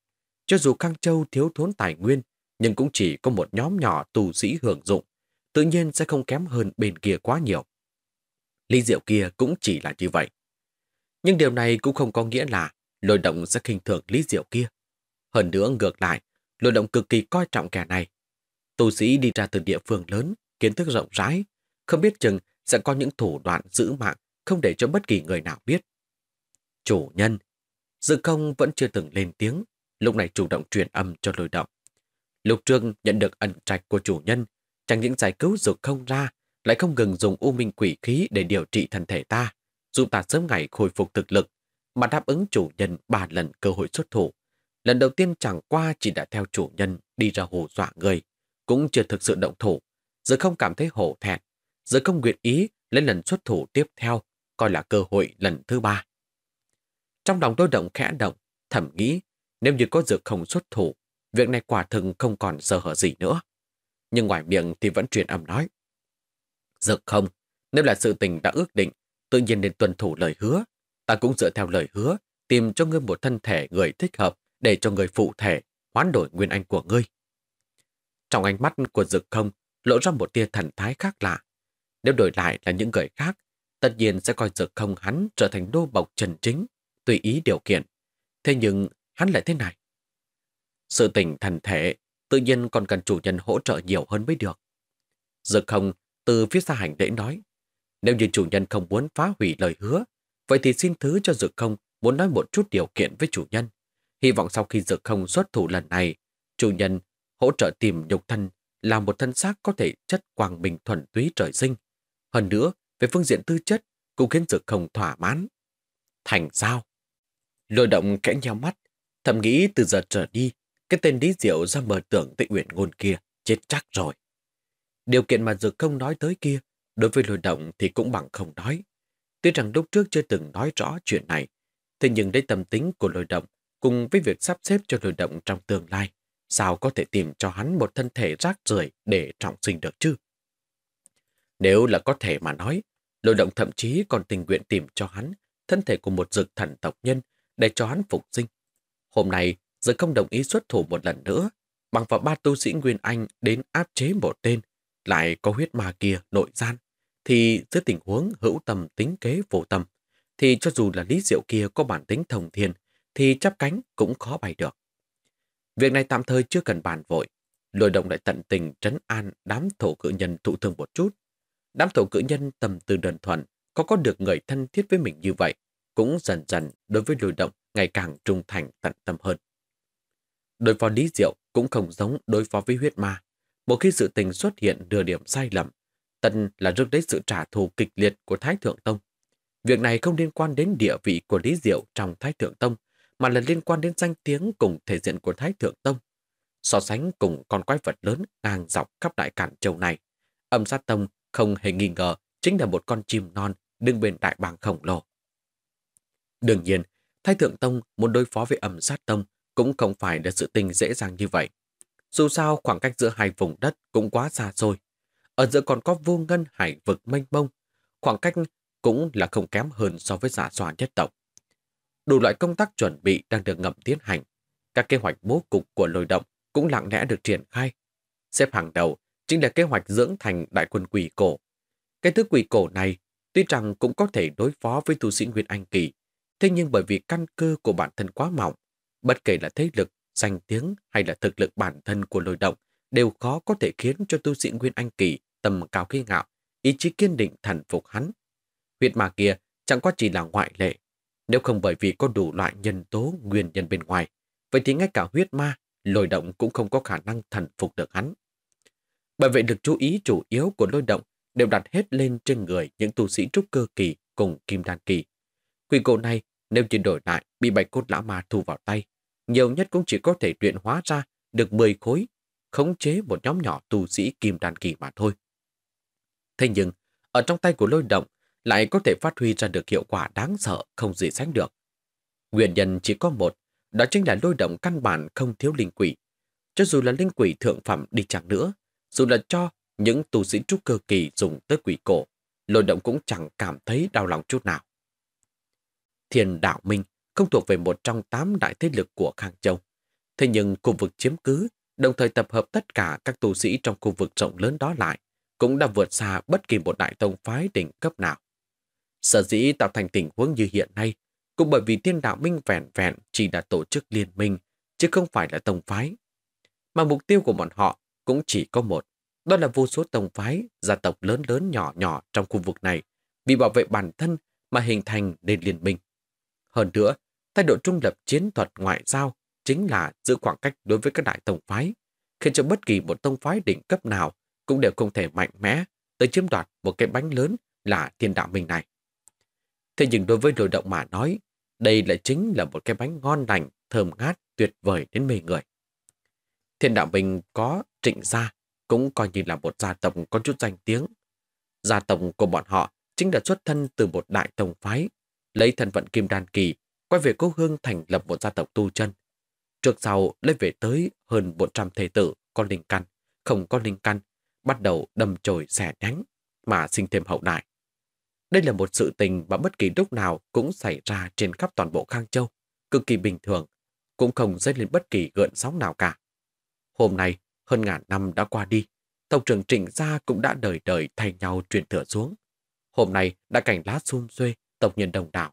Cho dù Khang Châu thiếu thốn tài nguyên, nhưng cũng chỉ có một nhóm nhỏ tu sĩ hưởng dụng, tự nhiên sẽ không kém hơn bên kia quá nhiều. Lý diệu kia cũng chỉ là như vậy. Nhưng điều này cũng không có nghĩa là lôi động sẽ khinh thường lý diệu kia. Hơn nữa ngược lại, lôi động cực kỳ coi trọng kẻ này. Tu sĩ đi ra từ địa phương lớn, kiến thức rộng rãi, không biết chừng sẽ có những thủ đoạn giữ mạng không để cho bất kỳ người nào biết. Chủ nhân, dự công vẫn chưa từng lên tiếng, lúc này chủ động truyền âm cho lôi động. Lục Trương nhận được ẩn trạch của chủ nhân, chẳng những giải cứu dược không ra, lại không ngừng dùng u minh quỷ khí để điều trị thân thể ta, giúp ta sớm ngày khôi phục thực lực, mà đáp ứng chủ nhân ba lần cơ hội xuất thủ. Lần đầu tiên chẳng qua chỉ đã theo chủ nhân đi ra hồ dọa người, cũng chưa thực sự động thủ. Giờ không cảm thấy hổ thẹn, giờ không nguyện ý lên lần xuất thủ tiếp theo coi là cơ hội lần thứ ba. Trong lòng tôi động khẽ động, thẩm nghĩ nếu như có dược không xuất thủ, việc này quả thực không còn sơ hở gì nữa. Nhưng ngoài miệng thì vẫn truyền âm nói. Dược không, nếu là sự tình đã ước định, tự nhiên nên tuân thủ lời hứa. Ta cũng dựa theo lời hứa, tìm cho ngươi một thân thể người thích hợp để cho người phụ thể hoán đổi nguyên anh của ngươi. Trong ánh mắt của Dược không lộ ra một tia thần thái khác lạ. Nếu đổi lại là những người khác tất nhiên sẽ coi dược không hắn trở thành đô bọc trần chính, tùy ý điều kiện. Thế nhưng hắn lại thế này. Sự tỉnh thần thể tự nhiên còn cần chủ nhân hỗ trợ nhiều hơn mới được. Dược không từ phía xa hành lễ nói, nếu như chủ nhân không muốn phá hủy lời hứa, vậy thì xin thứ cho dược không muốn nói một chút điều kiện với chủ nhân. Hy vọng sau khi dược không xuất thủ lần này, chủ nhân hỗ trợ tìm nhục thân là một thân xác có thể chất quang bình thuần túy trời sinh. Hơn nữa, về phương diện tư chất cũng khiến Dược Không thỏa mãn. Thành sao? Lôi động kẽ nhau mắt, thầm nghĩ từ giờ trở đi, cái tên lý diệu ra mờ tưởng tị nguyện ngôn kia, chết chắc rồi. Điều kiện mà Dược Không nói tới kia, đối với lôi động thì cũng bằng không nói. Tuy rằng lúc trước chưa từng nói rõ chuyện này, thế nhưng đây tâm tính của lôi động cùng với việc sắp xếp cho lôi động trong tương lai, sao có thể tìm cho hắn một thân thể rác rưởi để trọng sinh được chứ? Nếu là có thể mà nói, lôi động thậm chí còn tình nguyện tìm cho hắn thân thể của một dực thần tộc nhân để cho hắn phục sinh. Hôm nay, dược không đồng ý xuất thủ một lần nữa, bằng vào ba tu sĩ Nguyên Anh đến áp chế một tên, lại có huyết ma kia nội gian, thì dưới tình huống hữu tầm tính kế vô tâm, thì cho dù là lý diệu kia có bản tính thông thiên, thì chắp cánh cũng khó bay được. Việc này tạm thời chưa cần bàn vội, lôi động lại tận tình trấn an đám thổ cự nhân thụ thương một chút, Đám thổ cử nhân tầm từ đơn thuần, có có được người thân thiết với mình như vậy, cũng dần dần đối với lùi động ngày càng trung thành tận tâm hơn. Đối phó Lý Diệu cũng không giống đối phó với huyết ma. Một khi sự tình xuất hiện nửa điểm sai lầm, tần là rước đến sự trả thù kịch liệt của Thái Thượng Tông. Việc này không liên quan đến địa vị của Lý Diệu trong Thái Thượng Tông, mà là liên quan đến danh tiếng cùng thể diện của Thái Thượng Tông. So sánh cùng con quái vật lớn ngang dọc khắp đại cản châu này, âm sát tông không hề nghi ngờ chính là một con chim non đứng bên đại bàng khổng lồ. Đương nhiên, Thái Thượng Tông muốn đối phó với ẩm sát tông cũng không phải là sự tình dễ dàng như vậy. Dù sao khoảng cách giữa hai vùng đất cũng quá xa rồi. Ở giữa còn có vô ngân hải vực mênh mông, khoảng cách cũng là không kém hơn so với giả soạn nhất tộc. Đủ loại công tác chuẩn bị đang được ngầm tiến hành. Các kế hoạch bố cục của lôi động cũng lặng lẽ được triển khai. Xếp hàng đầu chính là kế hoạch dưỡng thành đại quân quỷ cổ. Cái thứ quỷ cổ này tuy rằng cũng có thể đối phó với tu sĩ Nguyên Anh Kỳ, thế nhưng bởi vì căn cơ của bản thân quá mỏng, bất kể là thế lực, danh tiếng hay là thực lực bản thân của lôi động đều khó có thể khiến cho tu sĩ Nguyên Anh Kỳ tầm cao khi ngạo, ý chí kiên định thần phục hắn. Huyệt mà kia chẳng qua chỉ là ngoại lệ, nếu không bởi vì có đủ loại nhân tố nguyên nhân bên ngoài, vậy thì ngay cả huyết ma, lôi động cũng không có khả năng thần phục được hắn. Bởi vậy được chú ý chủ yếu của lôi động đều đặt hết lên trên người những tu sĩ trúc cơ kỳ cùng kim đan kỳ. Quỷ cổ này nếu chuyển đổi lại bị bạch cốt lão ma thu vào tay, nhiều nhất cũng chỉ có thể luyện hóa ra được 10 khối, khống chế một nhóm nhỏ tu sĩ kim đan kỳ mà thôi. Thế nhưng, ở trong tay của lôi động lại có thể phát huy ra được hiệu quả đáng sợ không gì sánh được. Nguyên nhân chỉ có một, đó chính là lôi động căn bản không thiếu linh quỷ. Cho dù là linh quỷ thượng phẩm đi chẳng nữa, dù là cho những tu sĩ trúc cơ kỳ dùng tới quỷ cổ, lôi động cũng chẳng cảm thấy đau lòng chút nào. Thiền đạo Minh không thuộc về một trong tám đại thế lực của Khang Châu. Thế nhưng khu vực chiếm cứ, đồng thời tập hợp tất cả các tu sĩ trong khu vực rộng lớn đó lại, cũng đã vượt xa bất kỳ một đại tông phái đỉnh cấp nào. Sở dĩ tạo thành tình huống như hiện nay, cũng bởi vì thiên đạo minh vẹn vẹn chỉ là tổ chức liên minh, chứ không phải là tông phái. Mà mục tiêu của bọn họ cũng chỉ có một. Đó là vô số tông phái, gia tộc lớn lớn nhỏ nhỏ trong khu vực này vì bảo vệ bản thân mà hình thành nên liên minh. Hơn nữa, thái độ trung lập chiến thuật ngoại giao chính là giữ khoảng cách đối với các đại tông phái, khiến cho bất kỳ một tông phái đỉnh cấp nào cũng đều không thể mạnh mẽ tới chiếm đoạt một cái bánh lớn là thiên đạo mình này. Thế nhưng đối với lôi động mà nói, đây lại chính là một cái bánh ngon lành, thơm ngát, tuyệt vời đến mê người. Thiên đạo mình có trịnh gia cũng coi như là một gia tộc có chút danh tiếng. Gia tộc của bọn họ chính là xuất thân từ một đại tông phái, lấy thân phận kim đan kỳ, quay về cố hương thành lập một gia tộc tu chân. Trước sau lên về tới hơn 100 thể tử có linh căn, không có linh căn, bắt đầu đầm chồi xẻ nhánh, mà sinh thêm hậu đại. Đây là một sự tình mà bất kỳ lúc nào cũng xảy ra trên khắp toàn bộ Khang Châu, cực kỳ bình thường, cũng không dấy lên bất kỳ gợn sóng nào cả. Hôm nay, hơn ngàn năm đã qua đi, tộc trưởng trịnh gia cũng đã đời đời thay nhau truyền thừa xuống. Hôm nay đã cảnh lá xum xuê, tộc nhân đồng đạo.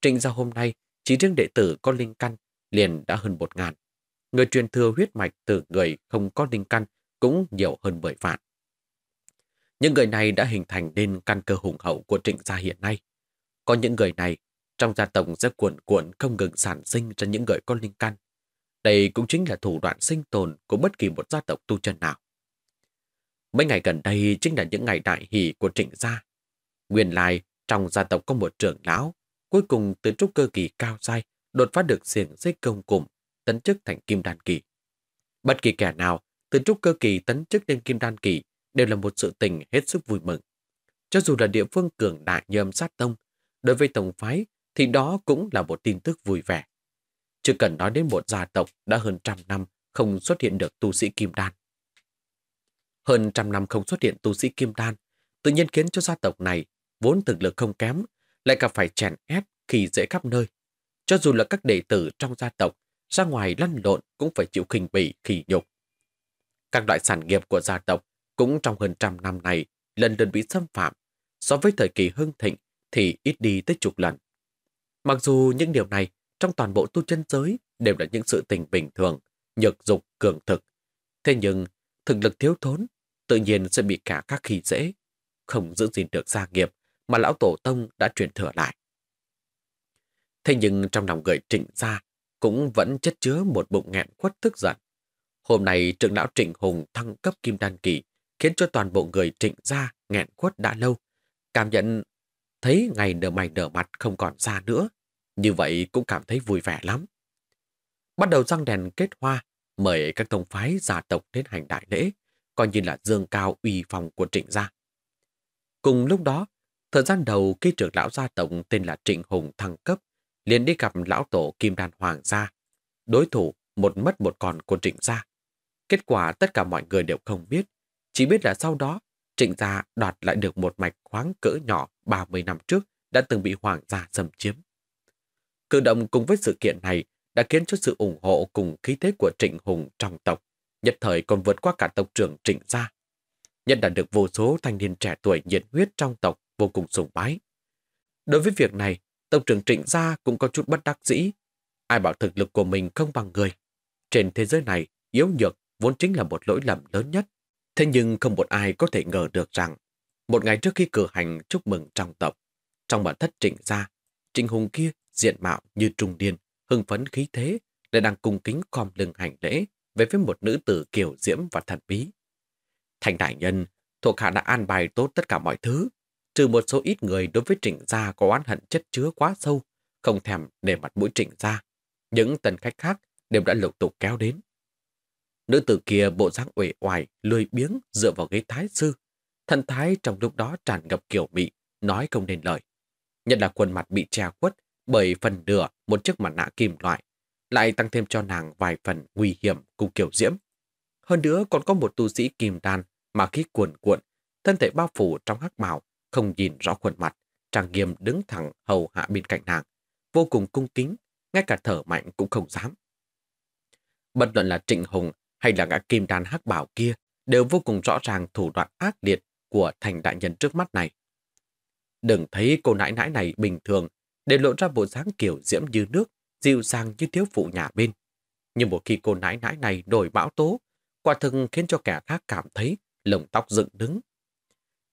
Trịnh gia hôm nay, chỉ riêng đệ tử có linh căn liền đã hơn một ngàn. Người truyền thừa huyết mạch từ người không có linh căn cũng nhiều hơn bởi vạn. Những người này đã hình thành nên căn cơ hùng hậu của trịnh gia hiện nay. Có những người này, trong gia tộc sẽ cuộn cuộn không ngừng sản sinh ra những người có linh căn. Đây cũng chính là thủ đoạn sinh tồn của bất kỳ một gia tộc tu chân nào. Mấy ngày gần đây chính là những ngày đại hỷ của trịnh gia. Nguyên lai, trong gia tộc có một trưởng lão, cuối cùng từ trúc cơ kỳ cao dai, đột phá được xiềng dây công cùng, tấn chức thành kim đan kỳ. Bất kỳ kẻ nào, từ trúc cơ kỳ tấn chức lên kim đan kỳ đều là một sự tình hết sức vui mừng. Cho dù là địa phương cường đại như âm sát tông, đối với tổng phái thì đó cũng là một tin tức vui vẻ. Chứ cần nói đến một gia tộc đã hơn trăm năm không xuất hiện được tu sĩ kim đan. Hơn trăm năm không xuất hiện tu sĩ kim đan, tự nhiên khiến cho gia tộc này vốn thực lực không kém, lại gặp phải chèn ép khi dễ khắp nơi. Cho dù là các đệ tử trong gia tộc, ra ngoài lăn lộn cũng phải chịu khinh bỉ, khỉ nhục. Các loại sản nghiệp của gia tộc cũng trong hơn trăm năm này lần lượt bị xâm phạm, so với thời kỳ hưng thịnh thì ít đi tới chục lần. Mặc dù những điều này trong toàn bộ tu chân giới đều là những sự tình bình thường, nhược dục, cường thực. Thế nhưng, thực lực thiếu thốn, tự nhiên sẽ bị cả các khí dễ, không giữ gìn được gia nghiệp mà lão tổ tông đã truyền thừa lại. Thế nhưng trong lòng người trịnh gia cũng vẫn chất chứa một bụng nghẹn quất tức giận. Hôm nay trưởng lão trịnh hùng thăng cấp kim đan kỳ, khiến cho toàn bộ người trịnh gia nghẹn quất đã lâu. Cảm nhận thấy ngày nở mày nở mặt không còn ra nữa, như vậy cũng cảm thấy vui vẻ lắm. Bắt đầu răng đèn kết hoa, mời các tông phái gia tộc đến hành đại lễ, coi như là dương cao uy phong của trịnh gia. Cùng lúc đó, thời gian đầu khi trưởng lão gia tộc tên là Trịnh Hùng thăng cấp, liền đi gặp lão tổ Kim Đàn Hoàng gia, đối thủ một mất một còn của trịnh gia. Kết quả tất cả mọi người đều không biết, chỉ biết là sau đó trịnh gia đoạt lại được một mạch khoáng cỡ nhỏ 30 năm trước đã từng bị hoàng gia xâm chiếm. Cử động cùng với sự kiện này đã khiến cho sự ủng hộ cùng khí thế của Trịnh Hùng trong tộc, nhất thời còn vượt qua cả tộc trưởng Trịnh Gia. Nhất là được vô số thanh niên trẻ tuổi nhiệt huyết trong tộc vô cùng sùng bái. Đối với việc này, tộc trưởng Trịnh Gia cũng có chút bất đắc dĩ. Ai bảo thực lực của mình không bằng người. Trên thế giới này, yếu nhược vốn chính là một lỗi lầm lớn nhất. Thế nhưng không một ai có thể ngờ được rằng, một ngày trước khi cử hành chúc mừng trong tộc, trong bản thất Trịnh Gia, Trịnh Hùng kia diện mạo như trung điên, hưng phấn khí thế, lại đang cung kính khom lưng hành lễ về với một nữ tử kiều diễm và thần bí. Thành đại nhân, thuộc hạ đã an bài tốt tất cả mọi thứ, trừ một số ít người đối với trịnh gia có oán hận chất chứa quá sâu, không thèm để mặt mũi trịnh gia. Những tần khách khác đều đã lục tục kéo đến. Nữ tử kia bộ dáng uể oải, lười biếng dựa vào ghế thái sư. Thần thái trong lúc đó tràn ngập kiểu mị, nói không nên lời. Nhất là khuôn mặt bị che khuất, bởi phần nửa một chiếc mặt nạ kim loại, lại tăng thêm cho nàng vài phần nguy hiểm cùng kiểu diễm. Hơn nữa còn có một tu sĩ kim đan mà khi cuồn cuộn, thân thể bao phủ trong hắc bào, không nhìn rõ khuôn mặt, trang nghiêm đứng thẳng hầu hạ bên cạnh nàng, vô cùng cung kính, ngay cả thở mạnh cũng không dám. Bất luận là Trịnh Hùng hay là gã kim đan hắc bảo kia đều vô cùng rõ ràng thủ đoạn ác liệt của thành đại nhân trước mắt này. Đừng thấy cô nãi nãi này bình thường để lộ ra bộ dáng kiểu diễm như nước, dịu dàng như thiếu phụ nhà bên. Nhưng một khi cô nãi nãi này đổi bão tố, quả thực khiến cho kẻ khác cảm thấy lồng tóc dựng đứng.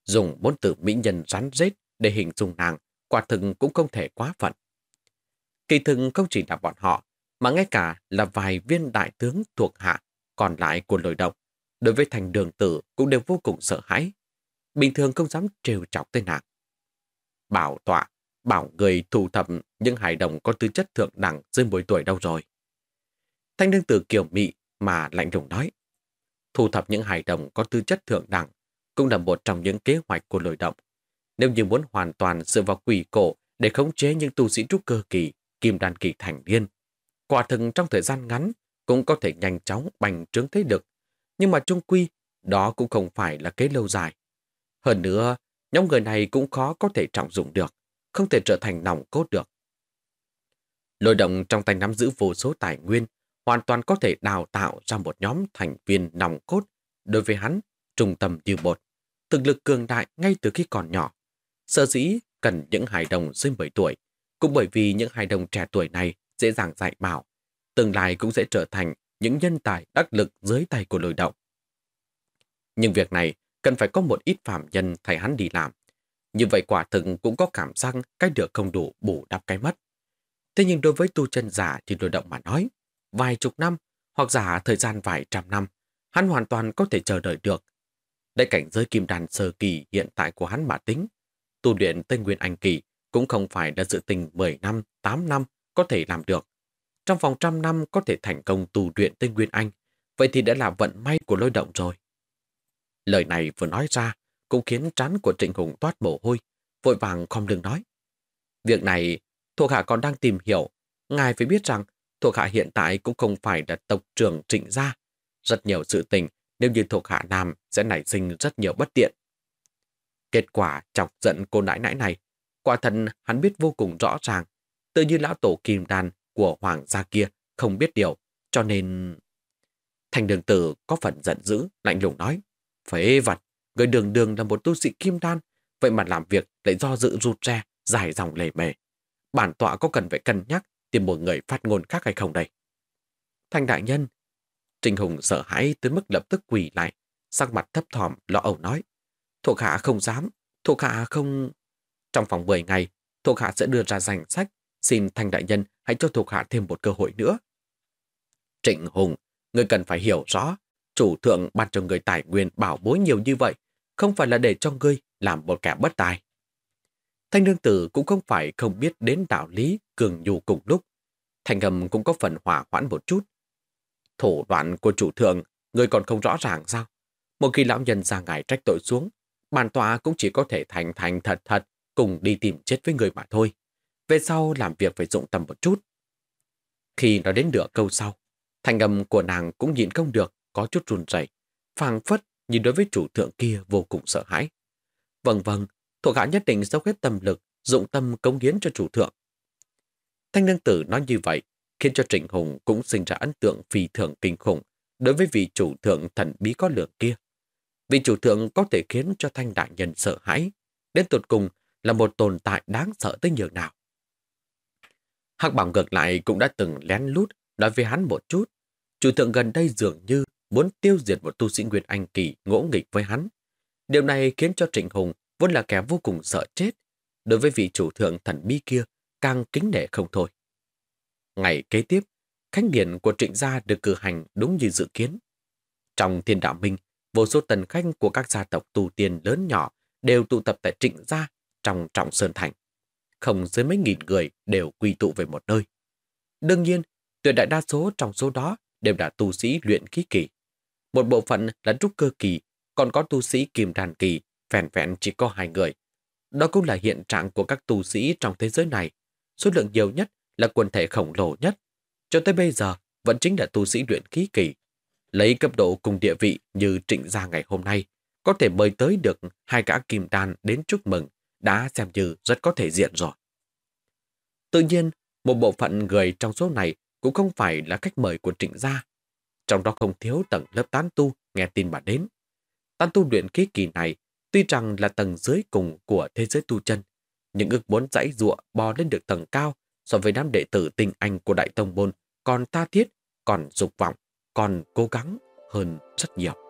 Dùng bốn từ mỹ nhân rắn rết để hình dung nàng, quả thực cũng không thể quá phận. Kỳ thực không chỉ là bọn họ, mà ngay cả là vài viên đại tướng thuộc hạ còn lại của lôi động, đối với thành đường tử cũng đều vô cùng sợ hãi. Bình thường không dám trêu chọc tên nàng. Bảo tọa bảo người thu thập những hài đồng có tư chất thượng đẳng dưới 10 tuổi đâu rồi. Thanh nương tử kiểu mị mà lạnh lùng nói. Thu thập những hài đồng có tư chất thượng đẳng cũng là một trong những kế hoạch của lôi động. Nếu như muốn hoàn toàn dựa vào quỷ cổ để khống chế những tu sĩ trúc cơ kỳ, kim đàn kỳ thành niên, quả thực trong thời gian ngắn cũng có thể nhanh chóng bành trướng thế được. Nhưng mà trung quy, đó cũng không phải là kế lâu dài. Hơn nữa, nhóm người này cũng khó có thể trọng dụng được không thể trở thành nòng cốt được. Lôi động trong tay nắm giữ vô số tài nguyên, hoàn toàn có thể đào tạo ra một nhóm thành viên nòng cốt đối với hắn, trung tâm như một, thực lực cường đại ngay từ khi còn nhỏ. Sở dĩ cần những hài đồng dưới 10 tuổi, cũng bởi vì những hài đồng trẻ tuổi này dễ dàng dạy bảo, tương lai cũng sẽ trở thành những nhân tài đắc lực dưới tay của lôi động. Nhưng việc này cần phải có một ít phạm nhân thầy hắn đi làm, như vậy quả thực cũng có cảm giác cái được không đủ bù đắp cái mất. Thế nhưng đối với tu chân giả thì đối động mà nói, vài chục năm hoặc giả thời gian vài trăm năm, hắn hoàn toàn có thể chờ đợi được. Đây cảnh giới kim đàn sơ kỳ hiện tại của hắn mà tính, tu luyện Tây Nguyên Anh Kỳ cũng không phải là dự tình 10 năm, 8 năm có thể làm được. Trong vòng trăm năm có thể thành công tu luyện Tây Nguyên Anh, vậy thì đã là vận may của lôi động rồi. Lời này vừa nói ra, cũng khiến trán của Trịnh Hùng toát mồ hôi, vội vàng không lưng nói. Việc này, thuộc hạ còn đang tìm hiểu. Ngài phải biết rằng, thuộc hạ hiện tại cũng không phải là tộc trưởng Trịnh gia. Rất nhiều sự tình, nếu như thuộc hạ làm sẽ nảy sinh rất nhiều bất tiện. Kết quả chọc giận cô nãi nãi này, quả thần hắn biết vô cùng rõ ràng, tự như lão tổ kim đàn của hoàng gia kia không biết điều, cho nên... Thành đường tử có phần giận dữ, lạnh lùng nói, phế vật, Người đường đường là một tu sĩ kim đan, vậy mà làm việc lại do dự rụt ra, dài dòng lề mề. Bản tọa có cần phải cân nhắc tìm một người phát ngôn khác hay không đây? Thanh đại nhân, Trình Hùng sợ hãi tới mức lập tức quỳ lại, sắc mặt thấp thỏm lo âu nói. Thuộc hạ không dám, thuộc hạ không... Trong vòng 10 ngày, thuộc hạ sẽ đưa ra danh sách, xin Thanh đại nhân hãy cho thuộc hạ thêm một cơ hội nữa. Trịnh Hùng, người cần phải hiểu rõ, chủ thượng ban cho người tài nguyên bảo bối nhiều như vậy, không phải là để cho ngươi làm một kẻ bất tài. Thanh nương tử cũng không phải không biết đến đạo lý cường nhu cùng lúc. Thanh ngầm cũng có phần hỏa hoãn một chút. Thủ đoạn của chủ thượng, người còn không rõ ràng sao? Một khi lão nhân ra ngài trách tội xuống, bàn tòa cũng chỉ có thể thành thành thật thật cùng đi tìm chết với người mà thôi. Về sau làm việc phải dụng tâm một chút. Khi nói đến nửa câu sau, thanh âm của nàng cũng nhịn không được, có chút run rẩy phàng phất nhìn đối với chủ thượng kia vô cùng sợ hãi. Vâng vâng, thuộc hạ nhất định dốc hết tâm lực, dụng tâm cống hiến cho chủ thượng. Thanh nương tử nói như vậy, khiến cho Trịnh Hùng cũng sinh ra ấn tượng phi thường kinh khủng đối với vị chủ thượng thần bí có lượng kia. Vị chủ thượng có thể khiến cho thanh đại nhân sợ hãi, đến tột cùng là một tồn tại đáng sợ tới nhường nào. Hắc Bảo ngược lại cũng đã từng lén lút nói với hắn một chút. Chủ thượng gần đây dường như muốn tiêu diệt một tu sĩ Nguyên Anh Kỳ ngỗ nghịch với hắn. Điều này khiến cho Trịnh Hùng vốn là kẻ vô cùng sợ chết, đối với vị chủ thượng thần bí kia càng kính nể không thôi. Ngày kế tiếp, khánh điển của trịnh gia được cử hành đúng như dự kiến. Trong thiên đạo minh, vô số tần khách của các gia tộc tu tiên lớn nhỏ đều tụ tập tại trịnh gia trong trọng sơn thành. Không dưới mấy nghìn người đều quy tụ về một nơi. Đương nhiên, tuyệt đại đa số trong số đó đều là tu sĩ luyện khí kỳ một bộ phận là trúc cơ kỳ, còn có tu sĩ kim đàn kỳ, vẹn vẹn chỉ có hai người. Đó cũng là hiện trạng của các tu sĩ trong thế giới này. Số lượng nhiều nhất là quần thể khổng lồ nhất. Cho tới bây giờ, vẫn chính là tu sĩ luyện khí kỳ. Lấy cấp độ cùng địa vị như trịnh gia ngày hôm nay, có thể mời tới được hai gã kim đàn đến chúc mừng, đã xem như rất có thể diện rồi. Tự nhiên, một bộ phận người trong số này cũng không phải là cách mời của trịnh gia, trong đó không thiếu tầng lớp tán tu nghe tin mà đến. Tán tu luyện khí kỳ này tuy rằng là tầng dưới cùng của thế giới tu chân, nhưng ước muốn dãy ruộng bò lên được tầng cao so với đám đệ tử tình anh của Đại Tông Bôn còn tha thiết, còn dục vọng, còn cố gắng hơn rất nhiều.